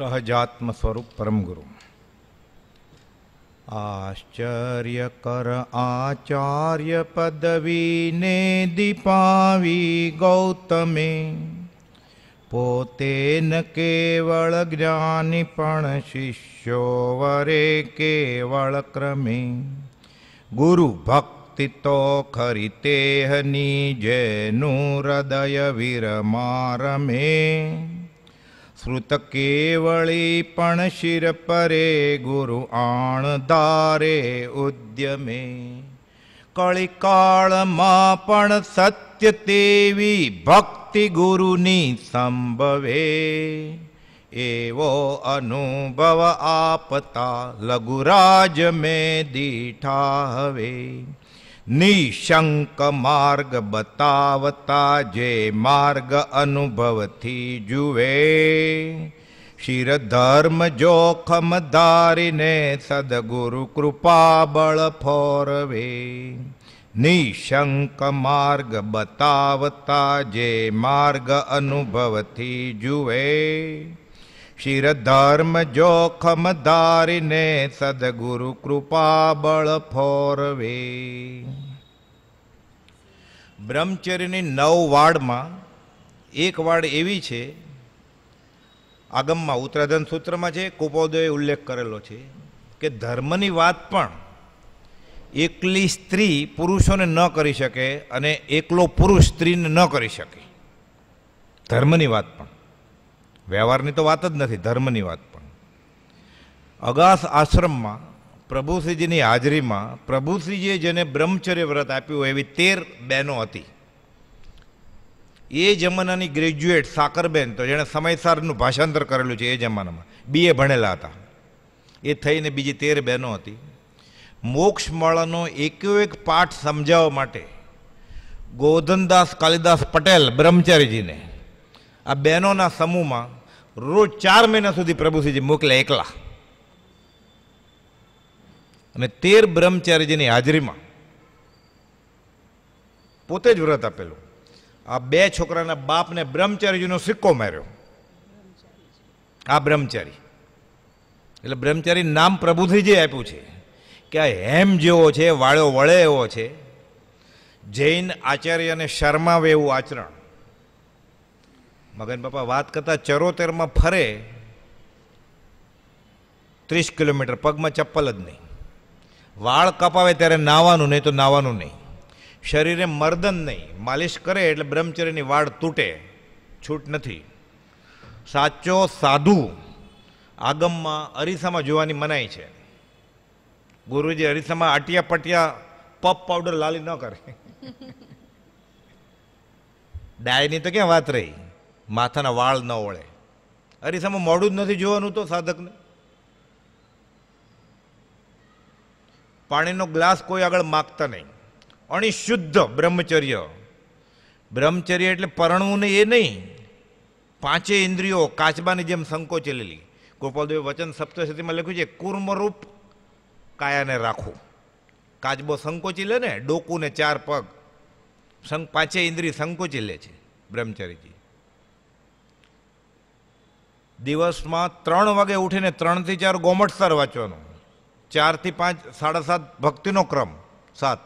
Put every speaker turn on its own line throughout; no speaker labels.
सहजात्म स्वरूप परम गुरु आश्चर्यकर आचार्य पदवी ने दीपावी गौतमे पोते न केवल ज्ञानी पण शिष्यो वरे केवल क्रमे गुरु भक्ति तो खरी तेह नीजे हृदय विरमारमे શ્રુત કેવળી પણ શિર પરે ગુરુ આણ ધારે ઉદ્યમે કળિકાળમાં પણ સત્ય તેવી ભક્તિ ગુરુની સંભવે એવો અનુભવ આપતા લઘુરાજ મેં દીઠા હવે નિશંક માર્ગ બતાવતા જે માર્ગ અનુભવથી જુએ ધર્મ જોખમ ધારીને સદગુરુ કૃપા બળ ફોરવે નિશંક માર્ગ બતાવતા જે માર્ગ અનુભવથી જુએ શિરધર્મ જોખમ ધારીને સદગુરુ કૃપા બળ ફોરવે બ્રહ્મચર્યની નવ વાડમાં એક વાડ એવી છે આગમમાં ઉત્તરાધન સૂત્રમાં છે કુપોદયે ઉલ્લેખ કરેલો છે કે ધર્મની વાત પણ એકલી સ્ત્રી પુરુષોને ન કરી શકે અને એકલો પુરુષ સ્ત્રીને ન કરી શકે ધર્મની વાત પણ વ્યવહારની તો વાત જ નથી ધર્મની વાત પણ અગાસ આશ્રમમાં પ્રભુશ્રીજીની હાજરીમાં પ્રભુશ્રીજીએ જેને બ્રહ્મચર્ય વ્રત આપ્યું એવી તેર બહેનો હતી એ જમાનાની ગ્રેજ્યુએટ સાકરબેન તો જેણે સમયસારનું ભાષાંતર કરેલું છે એ જમાનામાં બી એ ભણેલા હતા એ થઈને બીજી તેર બહેનો હતી મોક્ષ મળવાનો એકો એક પાઠ સમજાવવા માટે ગોધનદાસ કાલિદાસ પટેલ બ્રહ્મચારીજીને આ બહેનોના સમૂહમાં રોજ ચાર મહિના સુધી પ્રભુશ્રીજી મોકલે એકલા અને તેર બ્રહ્મચારીજીની હાજરીમાં પોતે જ વ્રત આપેલું આ બે છોકરાના બાપને બ્રહ્મચારીજીનો સિક્કો માર્યો આ બ્રહ્મચારી એટલે બ્રહ્મચારી નામ પ્રભુશ્રીજીએ આપ્યું છે કે આ હેમ જેવો છે વાળો વળે એવો છે જૈન આચાર્ય અને શરમાવે એવું આચરણ મગન બાપા વાત કરતા ચરોતેરમાં ફરે ત્રીસ કિલોમીટર પગમાં ચપ્પલ જ નહીં વાળ કપાવે ત્યારે નાવાનું નહીં તો નાવાનું નહીં શરીરે મર્દન નહીં માલિશ કરે એટલે બ્રહ્મચર્યની વાળ તૂટે છૂટ નથી સાચો સાધુ આગમમાં અરીસામાં જોવાની મનાઈ છે ગુરુજી અરીસામાં આટિયા પટિયા પપ પાવડર લાલી ન કરે ડાયની તો ક્યાં વાત રહી માથાના વાળ ન ઓળે અરીસામાં મોડું જ નથી જોવાનું તો સાધકને પાણીનો ગ્લાસ કોઈ આગળ માગતા નહીં અણી શુદ્ધ બ્રહ્મચર્ય બ્રહ્મચર્ય એટલે પરણવું નહીં એ નહીં પાંચે ઇન્દ્રિયો કાચબાની જેમ સંકોચેલી ગોપાલદેવ વચન સપ્તશતીમાં લખ્યું છે કુર્મરૂપ કાયાને રાખવું કાચબો સંકોચી લે ને ડોકુને ચાર પગ પાંચે ઇન્દ્રિય સંકોચી લે છે બ્રહ્મચર્યજી દિવસમાં ત્રણ વાગે ઉઠીને ત્રણથી ચાર ગોમટસર વાંચવાનું ચારથી પાંચ સાડા સાત ભક્તિનો ક્રમ સાત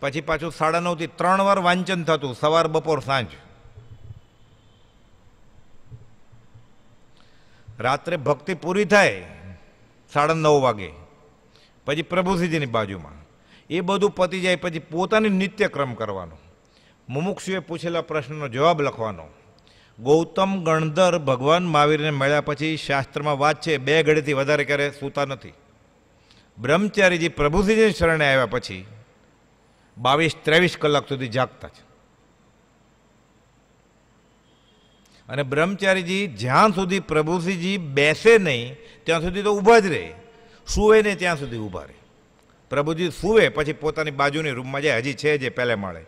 પછી પાછું સાડા નવથી ત્રણ વાર વાંચન થતું સવાર બપોર સાંજ રાત્રે ભક્તિ પૂરી થાય સાડા નવ વાગે પછી પ્રભુસિંહજીની બાજુમાં એ બધું પતી જાય પછી પોતાની નિત્યક્રમ કરવાનો મુમુક્ષુએ પૂછેલા પ્રશ્નનો જવાબ લખવાનો ગૌતમ ગણધર ભગવાન મહાવીરને મળ્યા પછી શાસ્ત્રમાં વાત છે બે ઘડીથી વધારે ક્યારે સૂતા નથી બ્રહ્મચારીજી પ્રભુજીને શરણે આવ્યા પછી બાવીસ ત્રેવીસ કલાક સુધી જાગતા છે અને બ્રહ્મચારીજી જ્યાં સુધી પ્રભુસિંહજી બેસે નહીં ત્યાં સુધી તો ઊભા જ રહે સૂવે નહીં ત્યાં સુધી ઊભા રહે પ્રભુજી સૂવે પછી પોતાની બાજુની રૂમમાં જે હજી છે જે પહેલે માળે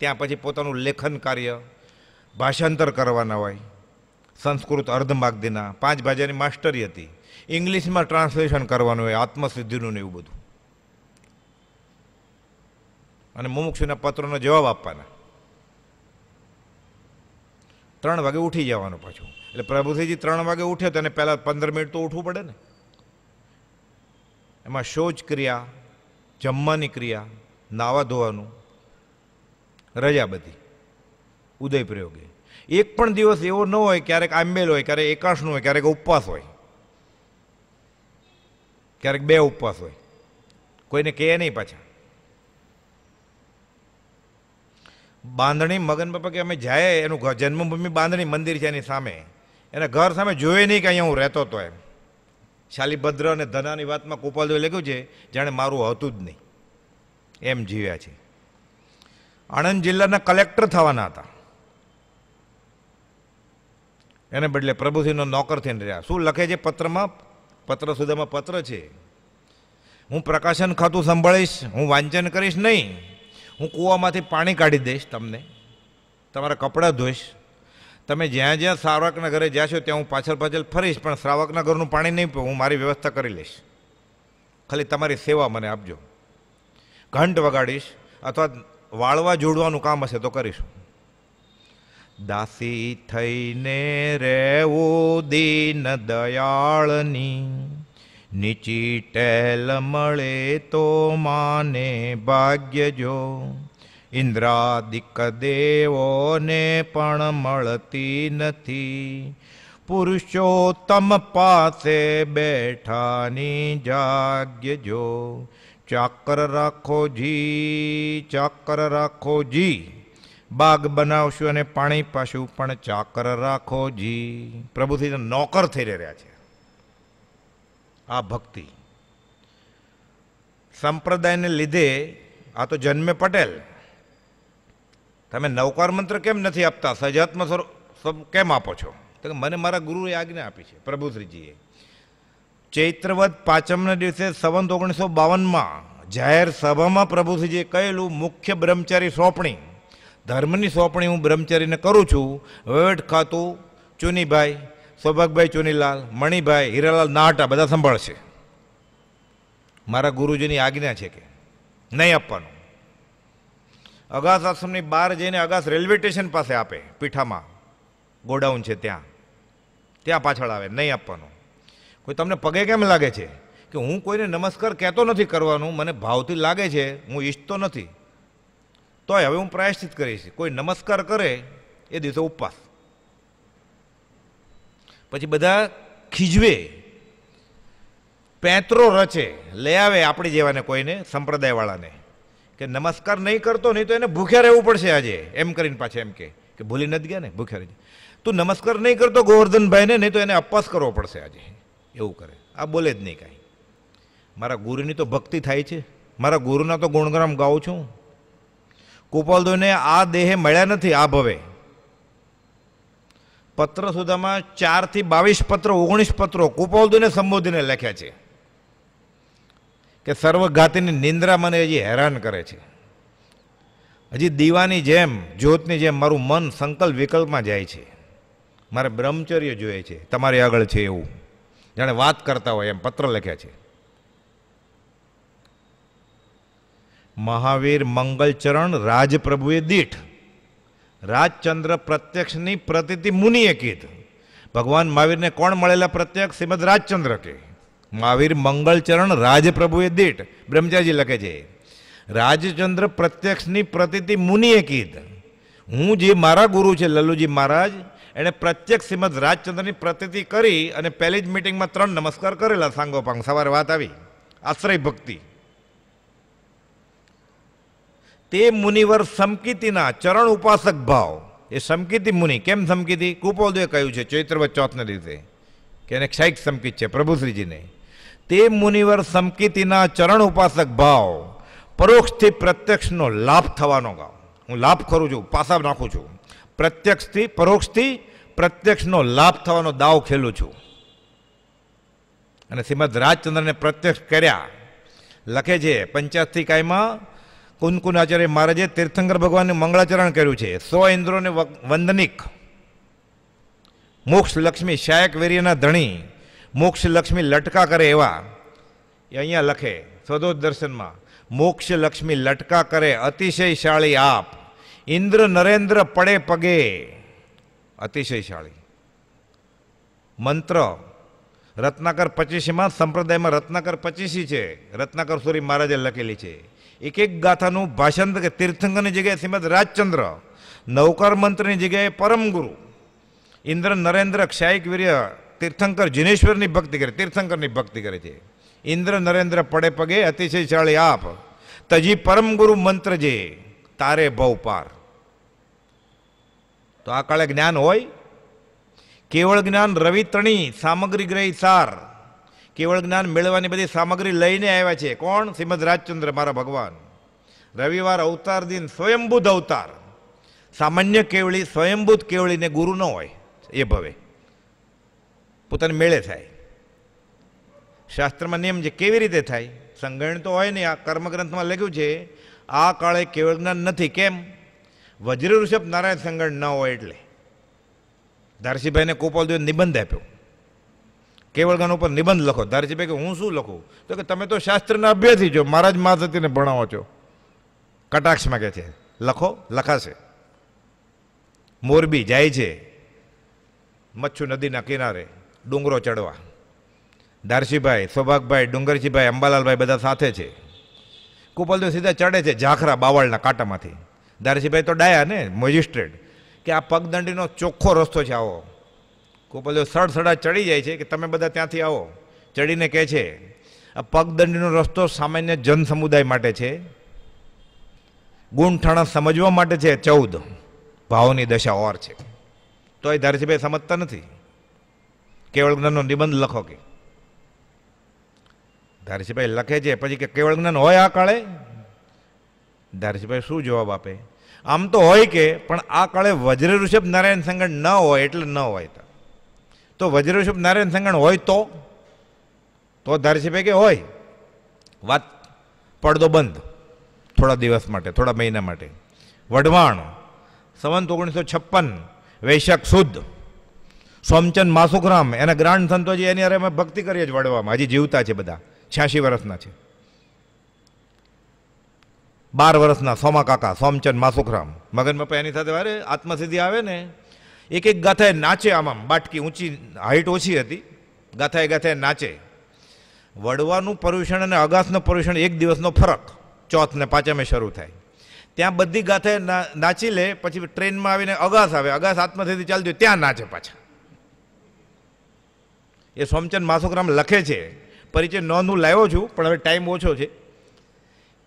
ત્યાં પછી પોતાનું લેખન કાર્ય ભાષાંતર કરવાના હોય સંસ્કૃત અર્ધમાગદીના પાંચ ભાષાની માસ્ટરી હતી ઇંગ્લિશમાં ટ્રાન્સલેશન કરવાનું હોય આત્મસિદ્ધિનું ને એવું બધું અને મુમુક્ષુના પત્રોનો જવાબ આપવાના ત્રણ વાગે ઉઠી જવાનું પાછું એટલે પ્રભુસિંહજી ત્રણ વાગે ઉઠે તો એને પહેલાં પંદર મિનિટ તો ઉઠવું પડે ને એમાં શૌચ ક્રિયા જમવાની ક્રિયા નાવા ધોવાનું રજા બધી ઉદય પ્રયોગે એક પણ દિવસ એવો ન હોય ક્યારેક આંબેલ હોય ક્યારેક એકાશનું હોય ક્યારેક ઉપવાસ હોય ક્યારેક બે ઉપવાસ હોય કોઈને કહે નહીં પાછા બાંધણી મગન બાપા કે અમે જાય એનું જન્મભૂમિ બાંધણી મંદિર છે એની સામે એના ઘર સામે જોઈએ નહીં કે અહીંયા હું રહેતો હતો એમ શાલીભદ્ર અને ધનાની વાતમાં ગોપાલદેવે લખ્યું છે જાણે મારું હતું જ નહીં એમ જીવ્યા છે આણંદ જિલ્લાના કલેક્ટર થવાના હતા એને બદલે પ્રભુજીનો નોકર થઈને રહ્યા શું લખે છે પત્રમાં પત્ર સુધામાં પત્ર છે હું પ્રકાશન ખાતું સંભાળીશ હું વાંચન કરીશ નહીં હું કૂવામાંથી પાણી કાઢી દઈશ તમને તમારા કપડાં ધોઈશ તમે જ્યાં જ્યાં શ્રાવકના ઘરે છો ત્યાં હું પાછળ પાછળ ફરીશ પણ શ્રાવકના ઘરનું પાણી નહીં હું મારી વ્યવસ્થા કરી લઈશ ખાલી તમારી સેવા મને આપજો ઘંટ વગાડીશ અથવા વાળવા જોડવાનું કામ હશે તો કરીશું दासी थई ने रे वो दीन दयालनी नीची टेल मे तो माने भाग्य जो इंद्रादिक देवो ने पण मलती नथी पुरुषोत्तम पासे बैठा नी जाग्य जो चक्र राखो जी चक्र राखो जी બાગ બનાવશું અને પાણી પાશું પણ ચાકર રાખો જી પ્રભુથી નોકર થઈ રહ્યા છે આ ભક્તિ સંપ્રદાયને લીધે આ તો જન્મે પટેલ તમે નવકાર મંત્ર કેમ નથી આપતા સજાત્મ સ્વરૂપ કેમ આપો છો તો મને મારા ગુરુએ આજ્ઞા આપી છે પ્રભુશ્રીજીએ ચૈત્રવત પાંચમના દિવસે સંવંત ઓગણીસો બાવનમાં જાહેર સભામાં પ્રભુશ્રીજીએ કહેલું મુખ્ય બ્રહ્મચારી સોંપણી ધર્મની સોંપણી હું બ્રહ્મચારીને કરું છું વહીવટ ખાતું ચુનીભાઈ સૌભાગભાઈ ચુનીલાલ મણિભાઈ હીરાલાલ નાટા બધા સંભાળશે મારા ગુરુજીની આજ્ઞા છે કે નહીં આપવાનું અગાસ આશ્રમની બહાર જઈને અગાસ રેલવે સ્ટેશન પાસે આપે પીઠામાં ગોડાઉન છે ત્યાં ત્યાં પાછળ આવે નહીં આપવાનું કોઈ તમને પગે કેમ લાગે છે કે હું કોઈને નમસ્કાર કહેતો નથી કરવાનું મને ભાવથી લાગે છે હું ઈચ્છતો નથી તોય હવે હું પ્રાયશ્ચિત કરીશ કોઈ નમસ્કાર કરે એ દિવસે ઉપવાસ પછી બધા ખીજવે પેંતરો રચે લઈ આવે આપણે જેવાને કોઈને સંપ્રદાયવાળાને કે નમસ્કાર નહીં કરતો નહીં તો એને ભૂખ્યા રહેવું પડશે આજે એમ કરીને પાછા એમ કે કે ભૂલી નથી ગયા ને ભૂખ્યા રહી તું નમસ્કાર નહીં કરતો ગોવર્ધનભાઈને નહીં તો એને અપવાસ કરવો પડશે આજે એવું કરે આ બોલે જ નહીં કાંઈ મારા ગુરુની તો ભક્તિ થાય છે મારા ગુરુના તો ગુણગ્રામ ગાઉં છું કુપાલદોને આ દેહ મળ્યા નથી આ ભવે પત્ર સુધામાં ચારથી બાવીસ પત્રો ઓગણીસ પત્રો કુપાલદોને સંબોધીને લખ્યા છે કે સર્વઘાતીની નિંદ્રા મને હજી હેરાન કરે છે હજી દીવાની જેમ જ્યોતની જેમ મારું મન સંકલ્પ વિકલ્પમાં જાય છે મારે બ્રહ્મચર્ય જોઈએ છે તમારી આગળ છે એવું જાણે વાત કરતા હોય એમ પત્ર લખ્યા છે મહાવીર મંગલચરણ રાજપ્રભુએ દીઠ રાજચંદ્ર પ્રત્યક્ષની પ્રતિતિ મુનિએ કીધ ભગવાન મહાવીરને કોણ મળેલા પ્રત્યક્ષ શ્રીમદ રાજચંદ્ર કે મહાવીર મંગલચરણ રાજપ્રભુએ દીઠ બ્રહ્મચારીજી લખે છે રાજચંદ્ર પ્રત્યક્ષની પ્રતિતિ મુનિએ કીધ હું જે મારા ગુરુ છે લલ્લુજી મહારાજ એણે પ્રત્યક્ષ શ્રીમદ રાજચંદ્રની પ્રતિતિ કરી અને પહેલી જ મિટિંગમાં ત્રણ નમસ્કાર કરેલા સાંગોપાંગ સવારે વાત આવી આશ્રય ભક્તિ તે મુનિવર સમકીતિના ચરણ ઉપાસક ભાવ એ સમકીતિ મુનિ કેમ સમકીતિ કુપોદે કહ્યું છે ચૈત્રવત ચોથના દિવસે કે એને ક્ષૈક સમકીત છે પ્રભુશ્રીજીને તે મુનિવર સમકીતિના ચરણ ઉપાસક ભાવ પરોક્ષથી પ્રત્યક્ષનો લાભ થવાનો ગાવ હું લાભ કરું છું પાસા નાખું છું પ્રત્યક્ષથી પરોક્ષથી પ્રત્યક્ષનો લાભ થવાનો દાવ ખેલું છું અને શ્રીમદ રાજચંદ્રને પ્રત્યક્ષ કર્યા લખે છે પંચાયતથી કાયમાં કુનકુન આચાર્ય મહારાજે તીર્થંકર ભગવાનનું મંગળાચરણ કર્યું છે સો ઇન્દ્રોને વંદનિક મોક્ષ લક્ષ્મી શાયક વેરીના ધણી મોક્ષ લક્ષ્મી લટકા કરે એવા એ અહીંયા લખે સ્વદોષ દર્શનમાં મોક્ષ લક્ષ્મી લટકા કરે અતિશયશાળી આપ ઇન્દ્ર નરેન્દ્ર પડે પગે અતિશયશાળી મંત્ર રત્નાકર પચીસીમાં સંપ્રદાયમાં રત્નાકર પચીસી છે રત્નાકર સૂરી મહારાજે લખેલી છે એક એક ગાથાનું ભાષાંતર કે તીર્થંકરની જગ્યાએ શ્રીમદ રાજચંદ્ર નૌકાર મંત્રની જગ્યાએ પરમ ગુરુ ઇન્દ્ર નરેન્દ્ર ક્ષાયિક વીર્ય તીર્થંકર જિનેશ્વરની ભક્તિ કરે તીર્થંકરની ભક્તિ કરે છે ઇન્દ્ર નરેન્દ્ર પડે પગે અતિશયશાળી આપ તજી પરમ ગુરુ મંત્ર જે તારે ભવ પાર તો આ કાળે જ્ઞાન હોય કેવળ જ્ઞાન રવિ તણી સામગ્રી ગ્રહી સાર કેવળ જ્ઞાન મેળવવાની બધી સામગ્રી લઈને આવ્યા છે કોણ શ્રીમદ રાજચંદ્ર મારા ભગવાન રવિવાર અવતાર દિન સ્વયંભૂત અવતાર સામાન્ય કેવળી સ્વયંભૂત કેવળીને ગુરુ ન હોય એ ભવે પોતાને મેળે થાય શાસ્ત્રમાં નિયમ છે કેવી રીતે થાય સંગણ તો હોય નહીં આ કર્મગ્રંથમાં લખ્યું છે આ કાળે કેવળ જ્ઞાન નથી કેમ વજ્ર ઋષભ નારાયણ સંગણ ન હોય એટલે ધારસીભાઈને કોપાલદેવ નિબંધ આપ્યો કેવળગણ ઉપર નિબંધ લખો ધારે છે કે હું શું લખું તો કે તમે તો શાસ્ત્રના અભ્યાસી છો મહારાજ મહાસતીને ભણાવો છો કટાક્ષમાં કહે છે લખો લખાશે મોરબી જાય છે મચ્છુ નદીના કિનારે ડુંગરો ચડવા દારશીભાઈ સૌભાગભાઈ ડુંગરજીભાઈ અંબાલાલભાઈ બધા સાથે છે કુપલદેવ સીધા ચડે છે ઝાખરા બાવળના કાંટામાંથી દારશીભાઈ તો ડાયા ને મેજિસ્ટ્રેટ કે આ પગદંડીનો ચોખ્ખો રસ્તો છે આવો કોપલીઓ સડસડા ચડી જાય છે કે તમે બધા ત્યાંથી આવો ચડીને કહે છે આ પગદંડીનો રસ્તો સામાન્ય જન સમુદાય માટે છે ગુણઠાણા સમજવા માટે છે ચૌદ ભાવની દશા ઓર છે તો એ ધારસીભાઈ સમજતા નથી કેવળ જ્ઞાનનો નિબંધ લખો કે ધારસીભાઈ લખે છે પછી કે કેવળ જ્ઞાન હોય આ કાળે ધારસીભાઈ શું જવાબ આપે આમ તો હોય કે પણ આ કાળે વજ્ર ઋષભ નારાયણ સંગઠ ન હોય એટલે ન હોય તો વજ્રશુભ નારાયણ સંગણ હોય તો તો ધારસીભાઈ કે હોય વાત પડદો બંધ થોડા દિવસ માટે થોડા મહિના માટે વઢવાણ સંવંત ઓગણીસો છપ્પન વૈશાખ સુદ સોમચંદ માસુખરામ એના ગ્રાન્ડ સંતોજી એની અરે અમે ભક્તિ કરીએ જ વડવામાં હજી જીવતા છે બધા છ્યાસી વર્ષના છે બાર વર્ષના સોમા કાકા સોમચંદ માસુખરામ મગન બાપા એની સાથે વારે આત્મસિદ્ધિ આવે ને એક એક ગાથાએ નાચે આમ આમ બાટકી ઊંચી હાઇટ ઓછી હતી ગાથાએ ગાથાએ નાચે વડવાનું પર્યુષણ અને અગાસનું પર્યુષણ એક દિવસનો ફરક ચોથ ને પાંચમે શરૂ થાય ત્યાં બધી ગાથાએ નાચી લે પછી ટ્રેનમાં આવીને અગાસ આવે અગાસ આત્મથેથી ચાલતી ત્યાં નાચે પાછા એ સોમચંદ માસોગ્રામ લખે છે પરિચય નોંધ હું લાવ્યો છું પણ હવે ટાઈમ ઓછો છે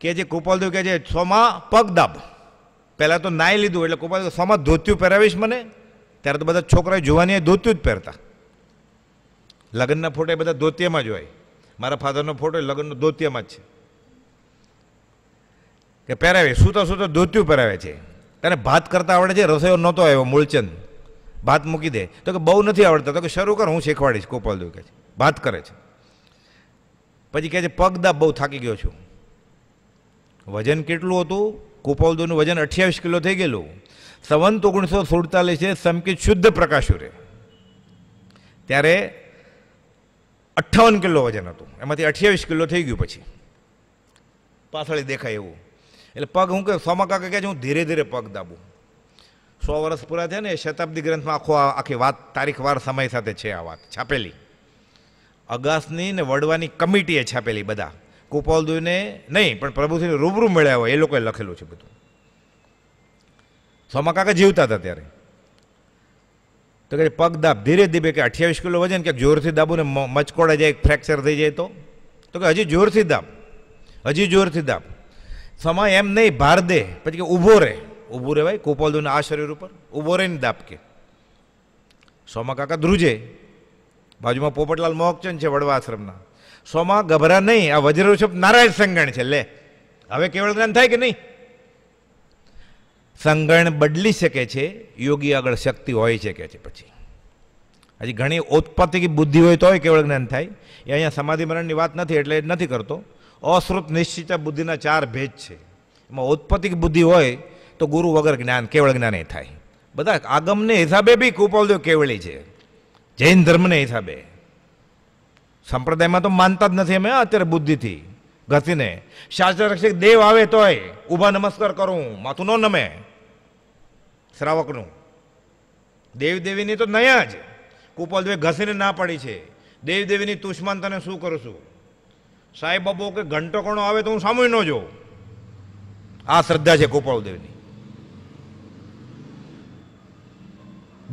કે જે કૃપાલદેવ કહે છે સોમાં પગ દાબ પહેલાં તો નાહી લીધું એટલે કૃપાલદેવ સોમાં ધોત્યું પહેરાવીશ મને ત્યારે તો બધા છોકરાઓ જોવાની ધોતિયું જ પહેરતા લગ્નના એ બધા ધોતિયામાં જ હોય મારા ફાધરનો ફોટો એ લગ્નનો ધોતિયામાં જ છે કે પહેરાવે સૂતા સૂતા ધોતિયું પહેરાવે છે તને ભાત કરતા આવડે છે રસોઈઓ નહોતો આવ્યો મૂળચંદ ભાત મૂકી દે તો કે બહુ નથી આવડતા તો કે શરૂ કર હું શીખવાડીશ ગોપાલદેવ કહે છે ભાત કરે છે પછી કહે છે પગદા બહુ થાકી ગયો છું વજન કેટલું હતું ગોપાલદેવનું વજન અઠ્યાવીસ કિલો થઈ ગયેલું સંવંત ઓગણીસો સુડતાલીસે સમકિત શુદ્ધ રહે ત્યારે અઠ્ઠાવન કિલો વજન હતું એમાંથી અઠ્યાવીસ કિલો થઈ ગયું પછી પાછળ દેખાય એવું એટલે પગ હું કે સોમા કાકા કહે છે હું ધીરે ધીરે પગ દાબું સો વર્ષ પૂરા થયા ને શતાબ્દી ગ્રંથમાં આખો આખી વાત તારીખવાર સમય સાથે છે આ વાત છાપેલી અગાસની ને વડવાની કમિટીએ છાપેલી બધા કુપોલદુને નહીં પણ પ્રભુસિંહ રૂબરૂ મળ્યા હોય એ લોકોએ લખેલું છે બધું સોમા કાકા જીવતા હતા ત્યારે તો કે પગ દાબ ધીરે ધીરે કે અઠ્યાવીસ કિલો વજન કે જોરથી દાબુને મચકોડા જાય ફ્રેક્ચર થઈ જાય તો તો કે હજી જોરથી દાબ હજી જોરથી દાબ સમા એમ નહીં ભાર દે પછી કે ઊભો રહે ઊભું રહે ભાઈ કોપાલદુના આ શરીર ઉપર ઊભો રહીને દાબ કે સોમા કાકા ધ્રુજે બાજુમાં પોપટલાલ મોહકચંદ છે વડવા આશ્રમના સોમા ગભરા નહીં આ વજ્રોછપ નારાયણ સંગણ છે લે હવે કેવળ જ્ઞાન થાય કે નહીં સંગણ બદલી શકે છે યોગી આગળ શક્તિ હોય છે કે છે પછી હજી ઘણી ઉત્પત્તિ બુદ્ધિ હોય તોય કેવળ જ્ઞાન થાય એ અહીંયા સમાધિ મરણની વાત નથી એટલે એ નથી કરતો અશ્રુત નિશ્ચિત બુદ્ધિના ચાર ભેદ છે એમાં ઉત્પત્તિ બુદ્ધિ હોય તો ગુરુ વગર જ્ઞાન કેવળ જ્ઞાન એ થાય બધા આગમને હિસાબે બી કુપોલદેવ કેવળી છે જૈન ધર્મને હિસાબે સંપ્રદાયમાં તો માનતા જ નથી અમે અત્યારે બુદ્ધિથી ઘસીને શાસ્ત્ર દેવ આવે તોય ઊભા નમસ્કાર કરું માથું ન નમે શ્રાવકનું દેવદેવીની તો નયા જ કુપલદેવ ઘસીને ના પડી છે દેવદેવીની તુષ્માન તને શું કરું છું સાહેબ બાબુ કે ઘંટો કોણો આવે તો હું સામે ન જોઉં આ શ્રદ્ધા છે કુપળદેવની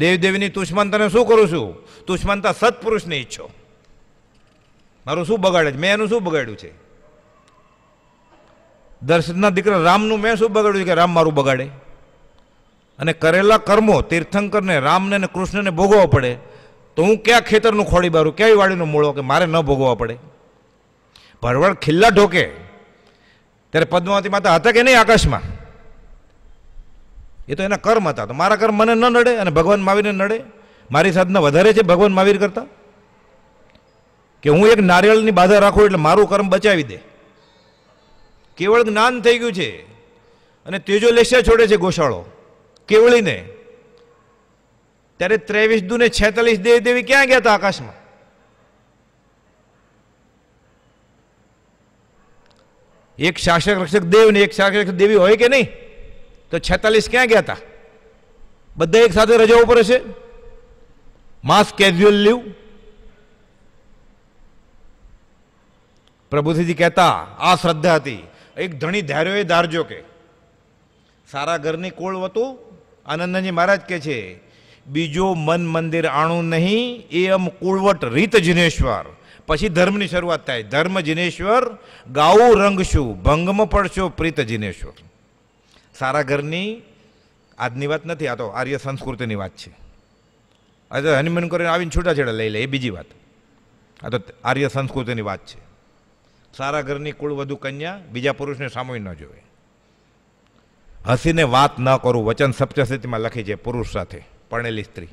દેવદેવીની તુષ્માન શું કરું છું તુષ્માનતા સત્પુરુષની ઈચ્છો મારું શું બગાડે છે મેં એનું શું બગાડ્યું છે દર્શનના દીકરા રામનું મેં શું બગાડ્યું કે રામ મારું બગાડે અને કરેલા કર્મો તીર્થંકરને રામને અને કૃષ્ણને ભોગવવા પડે તો હું ક્યાં ખેતરનું ખોડી બારું ક્યાંય વાડીનો મૂળો કે મારે ન ભોગવવા પડે ભરવાડ ખિલ્લા ઢોકે ત્યારે પદ્માવતી માતા હતા કે નહીં આકાશમાં એ તો એના કર્મ હતા તો મારા કર્મ મને ન નડે અને ભગવાન મહાવીરને નડે મારી સાધના વધારે છે ભગવાન મહાવીર કરતા કે હું એક નારિયેળની બાધા રાખું એટલે મારું કર્મ બચાવી દે કેવળ જ્ઞાન થઈ ગયું છે અને તેજો લેશિયા છોડે છે ગોશાળો કેવળીને ત્યારે ત્રેવીસ દુને છેતાલીસ દેવ દેવી ક્યાં ગયા હતા આકાશમાં એક શાસક રક્ષક દેવ ને એક શાસક રક્ષક દેવી હોય કે નહીં તો છેતાલીસ ક્યાં ગયા હતા બધા એક સાથે રજા ઉપર હશે માસ કેઝ્યુઅલ લીવ પ્રભુથીજી કહેતા આ શ્રદ્ધા હતી એક ધણી ધાર્યો એ ધારજો કે સારા ઘરની કોળ હતું આનંદજી મહારાજ કહે છે બીજો મન મંદિર આણું નહીં એ અમ કુળવટ રીત જિનેશ્વર પછી ધર્મની શરૂઆત થાય ધર્મ જિનેશ્વર ગાઉ રંગશું ભંગમ પડશો પ્રીત જિનેશ્વર સારા ઘરની આજની વાત નથી આ તો આર્ય સંસ્કૃતિની વાત છે આજે હનીમૂન કરીને આવીને છૂટાછેડા લઈ લે એ બીજી વાત આ તો આર્ય સંસ્કૃતિની વાત છે સારા ઘરની કુળ વધુ કન્યા બીજા પુરુષને સામૂહિક ન જોવે હસીને વાત ન કરું વચન સપ્તસ્થિતિમાં લખી છે પુરુષ સાથે પરણેલી સ્ત્રી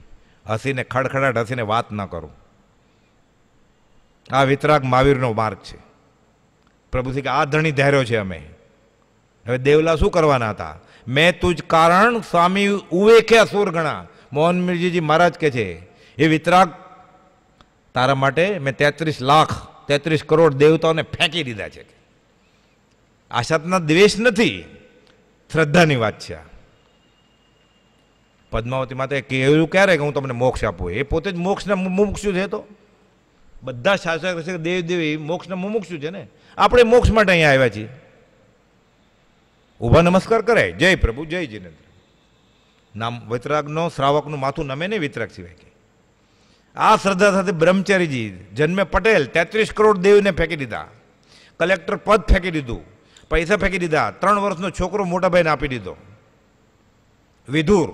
હસીને ખડખડાટ હસીને વાત ન કરું આ વિતરાગ મહાવીરનો માર્ગ છે પ્રભુથી કે આ ધણી ધૈર્યો છે અમે હવે દેવલા શું કરવાના હતા મેં તુજ કારણ સ્વામી ઉવે કે અસુર ગણા મોહન મિરજીજી મહારાજ કે છે એ વિતરાગ તારા માટે મેં તેત્રીસ લાખ તેત્રીસ કરોડ દેવતાઓને ફેંકી દીધા છે આશાતના દ્વેષ નથી શ્રદ્ધાની વાત છે પદ્માવતી માતાએ કહેવું ક્યારે કે હું તમને મોક્ષ આપું એ પોતે જ મોક્ષના મુમુક્ષુ છે તો બધા શાસક છે દેવદેવી મોક્ષના મુમુક્ષુ છે ને આપણે મોક્ષ માટે અહીંયા આવ્યા છીએ ઊભા નમસ્કાર કરાય જય પ્રભુ જય જીનેન્દ્ર નામ વિતરાગનો શ્રાવકનું માથું નમે નહીં વિતરાગ સિવાય કે આ શ્રદ્ધા સાથે બ્રહ્મચારીજી જન્મે પટેલ તેત્રીસ કરોડ દેવને ફેંકી દીધા કલેક્ટર પદ ફેંકી દીધું પૈસા ફેંકી દીધા ત્રણ વર્ષનો છોકરો મોટા ભાઈને આપી દીધો વિધુર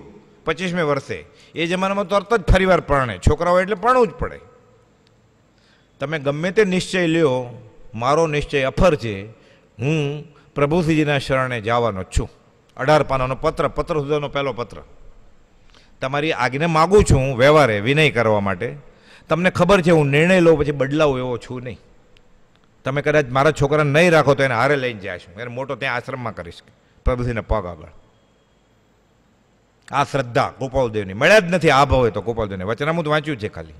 પચીસમી વર્ષે એ જમાનામાં તરત જ ફરીવાર પરણે છોકરાઓ એટલે પરણવું જ પડે તમે ગમે તે નિશ્ચય લ્યો મારો નિશ્ચય અફર છે હું પ્રભુસિંહજીના શરણે જવાનો છું અઢાર પાનાનો પત્ર પત્ર સુધીનો પહેલો પત્ર તમારી આજ્ઞે માગું છું હું વ્યવહારે વિનય કરવા માટે તમને ખબર છે હું નિર્ણય લઉં પછી બદલાવું એવો છું નહીં તમે કદાચ મારા છોકરાને નહીં રાખો તો એને હારે લઈને જાશું એને મોટો ત્યાં આશ્રમમાં કરીશ પ્રભુજીને પગ આગળ આ શ્રદ્ધા ગોપાલદેવની મળ્યા જ નથી આ ભાવે તો ગોપાલદેવને વચનામૃત વાંચ્યું છે ખાલી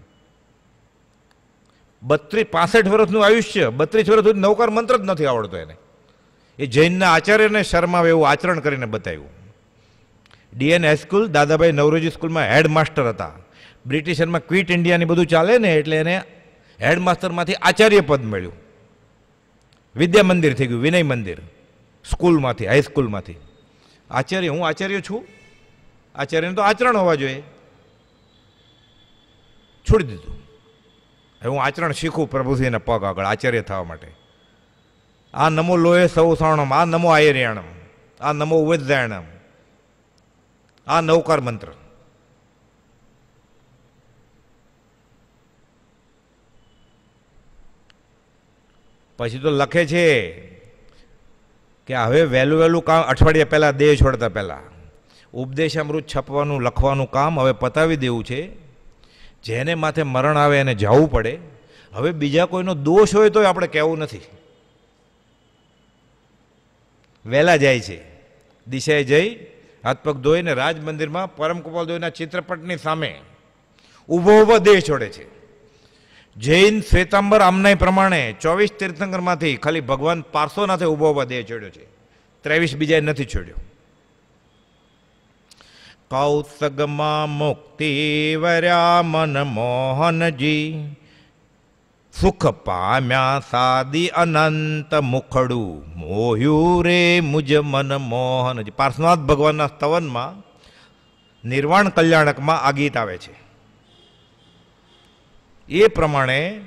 બત્રીસ પાસઠ વર્ષનું આયુષ્ય બત્રીસ વર્ષ સુધી નૌકાર મંત્ર જ નથી આવડતો એને એ જૈનના આચાર્યને શર્માવે એવું આચરણ કરીને બતાવ્યું ડીએન હાઈસ્કૂલ દાદાભાઈ નવરોજી સ્કૂલમાં હેડમાસ્ટર હતા બ્રિટિશરમાં ક્વિટ ઇન્ડિયાની બધું ચાલે ને એટલે એને હેડમાસ્ટરમાંથી આચાર્ય પદ મળ્યું વિદ્યા મંદિર થઈ ગયું વિનય મંદિર સ્કૂલમાંથી હાઈસ્કૂલમાંથી આચાર્ય હું આચાર્ય છું આચાર્યનું તો આચરણ હોવા જોઈએ છોડી દીધું હવે હું આચરણ શીખું પ્રભુજીના પગ આગળ આચાર્ય થવા માટે આ નમો લોહે સૌસાણમ આ નમો આયર્યાણમ આ નમો વૈદ્યાયણમ આ નૌકાર મંત્ર પછી તો લખે છે કે હવે વહેલું વહેલું કામ અઠવાડિયા પહેલાં દેહ છોડતા પહેલાં ઉપદેશ અમૃત છપવાનું લખવાનું કામ હવે પતાવી દેવું છે જેને માથે મરણ આવે એને જવું પડે હવે બીજા કોઈનો દોષ હોય તો આપણે કહેવું નથી વહેલા જાય છે દિશાએ જઈ હાથપગ ધોઈને રાજ મંદિરમાં પરમ ગોપાલ દેવના ચિત્રપટની સામે ઊભો ઊભો દેહ છોડે છે જૈન શ્વેતાંબર આમનાય પ્રમાણે ચોવીસ તીર્થંકરમાંથી ખાલી ભગવાન પારસોનાથે ઊભો હોવા દેહ છોડ્યો છે ત્રેવીસ બીજાએ નથી છોડ્યો કૌસગમાં મુક્તિ વર્યા મન મોહનજી સુખ પામ્યા સાદી અનંત મુખડું મોહ્યું રે મુજ મન મોહનજી પાર્શ્વનાથ ભગવાનના સ્તવનમાં નિર્વાણ કલ્યાણકમાં આ ગીત આવે છે એ પ્રમાણે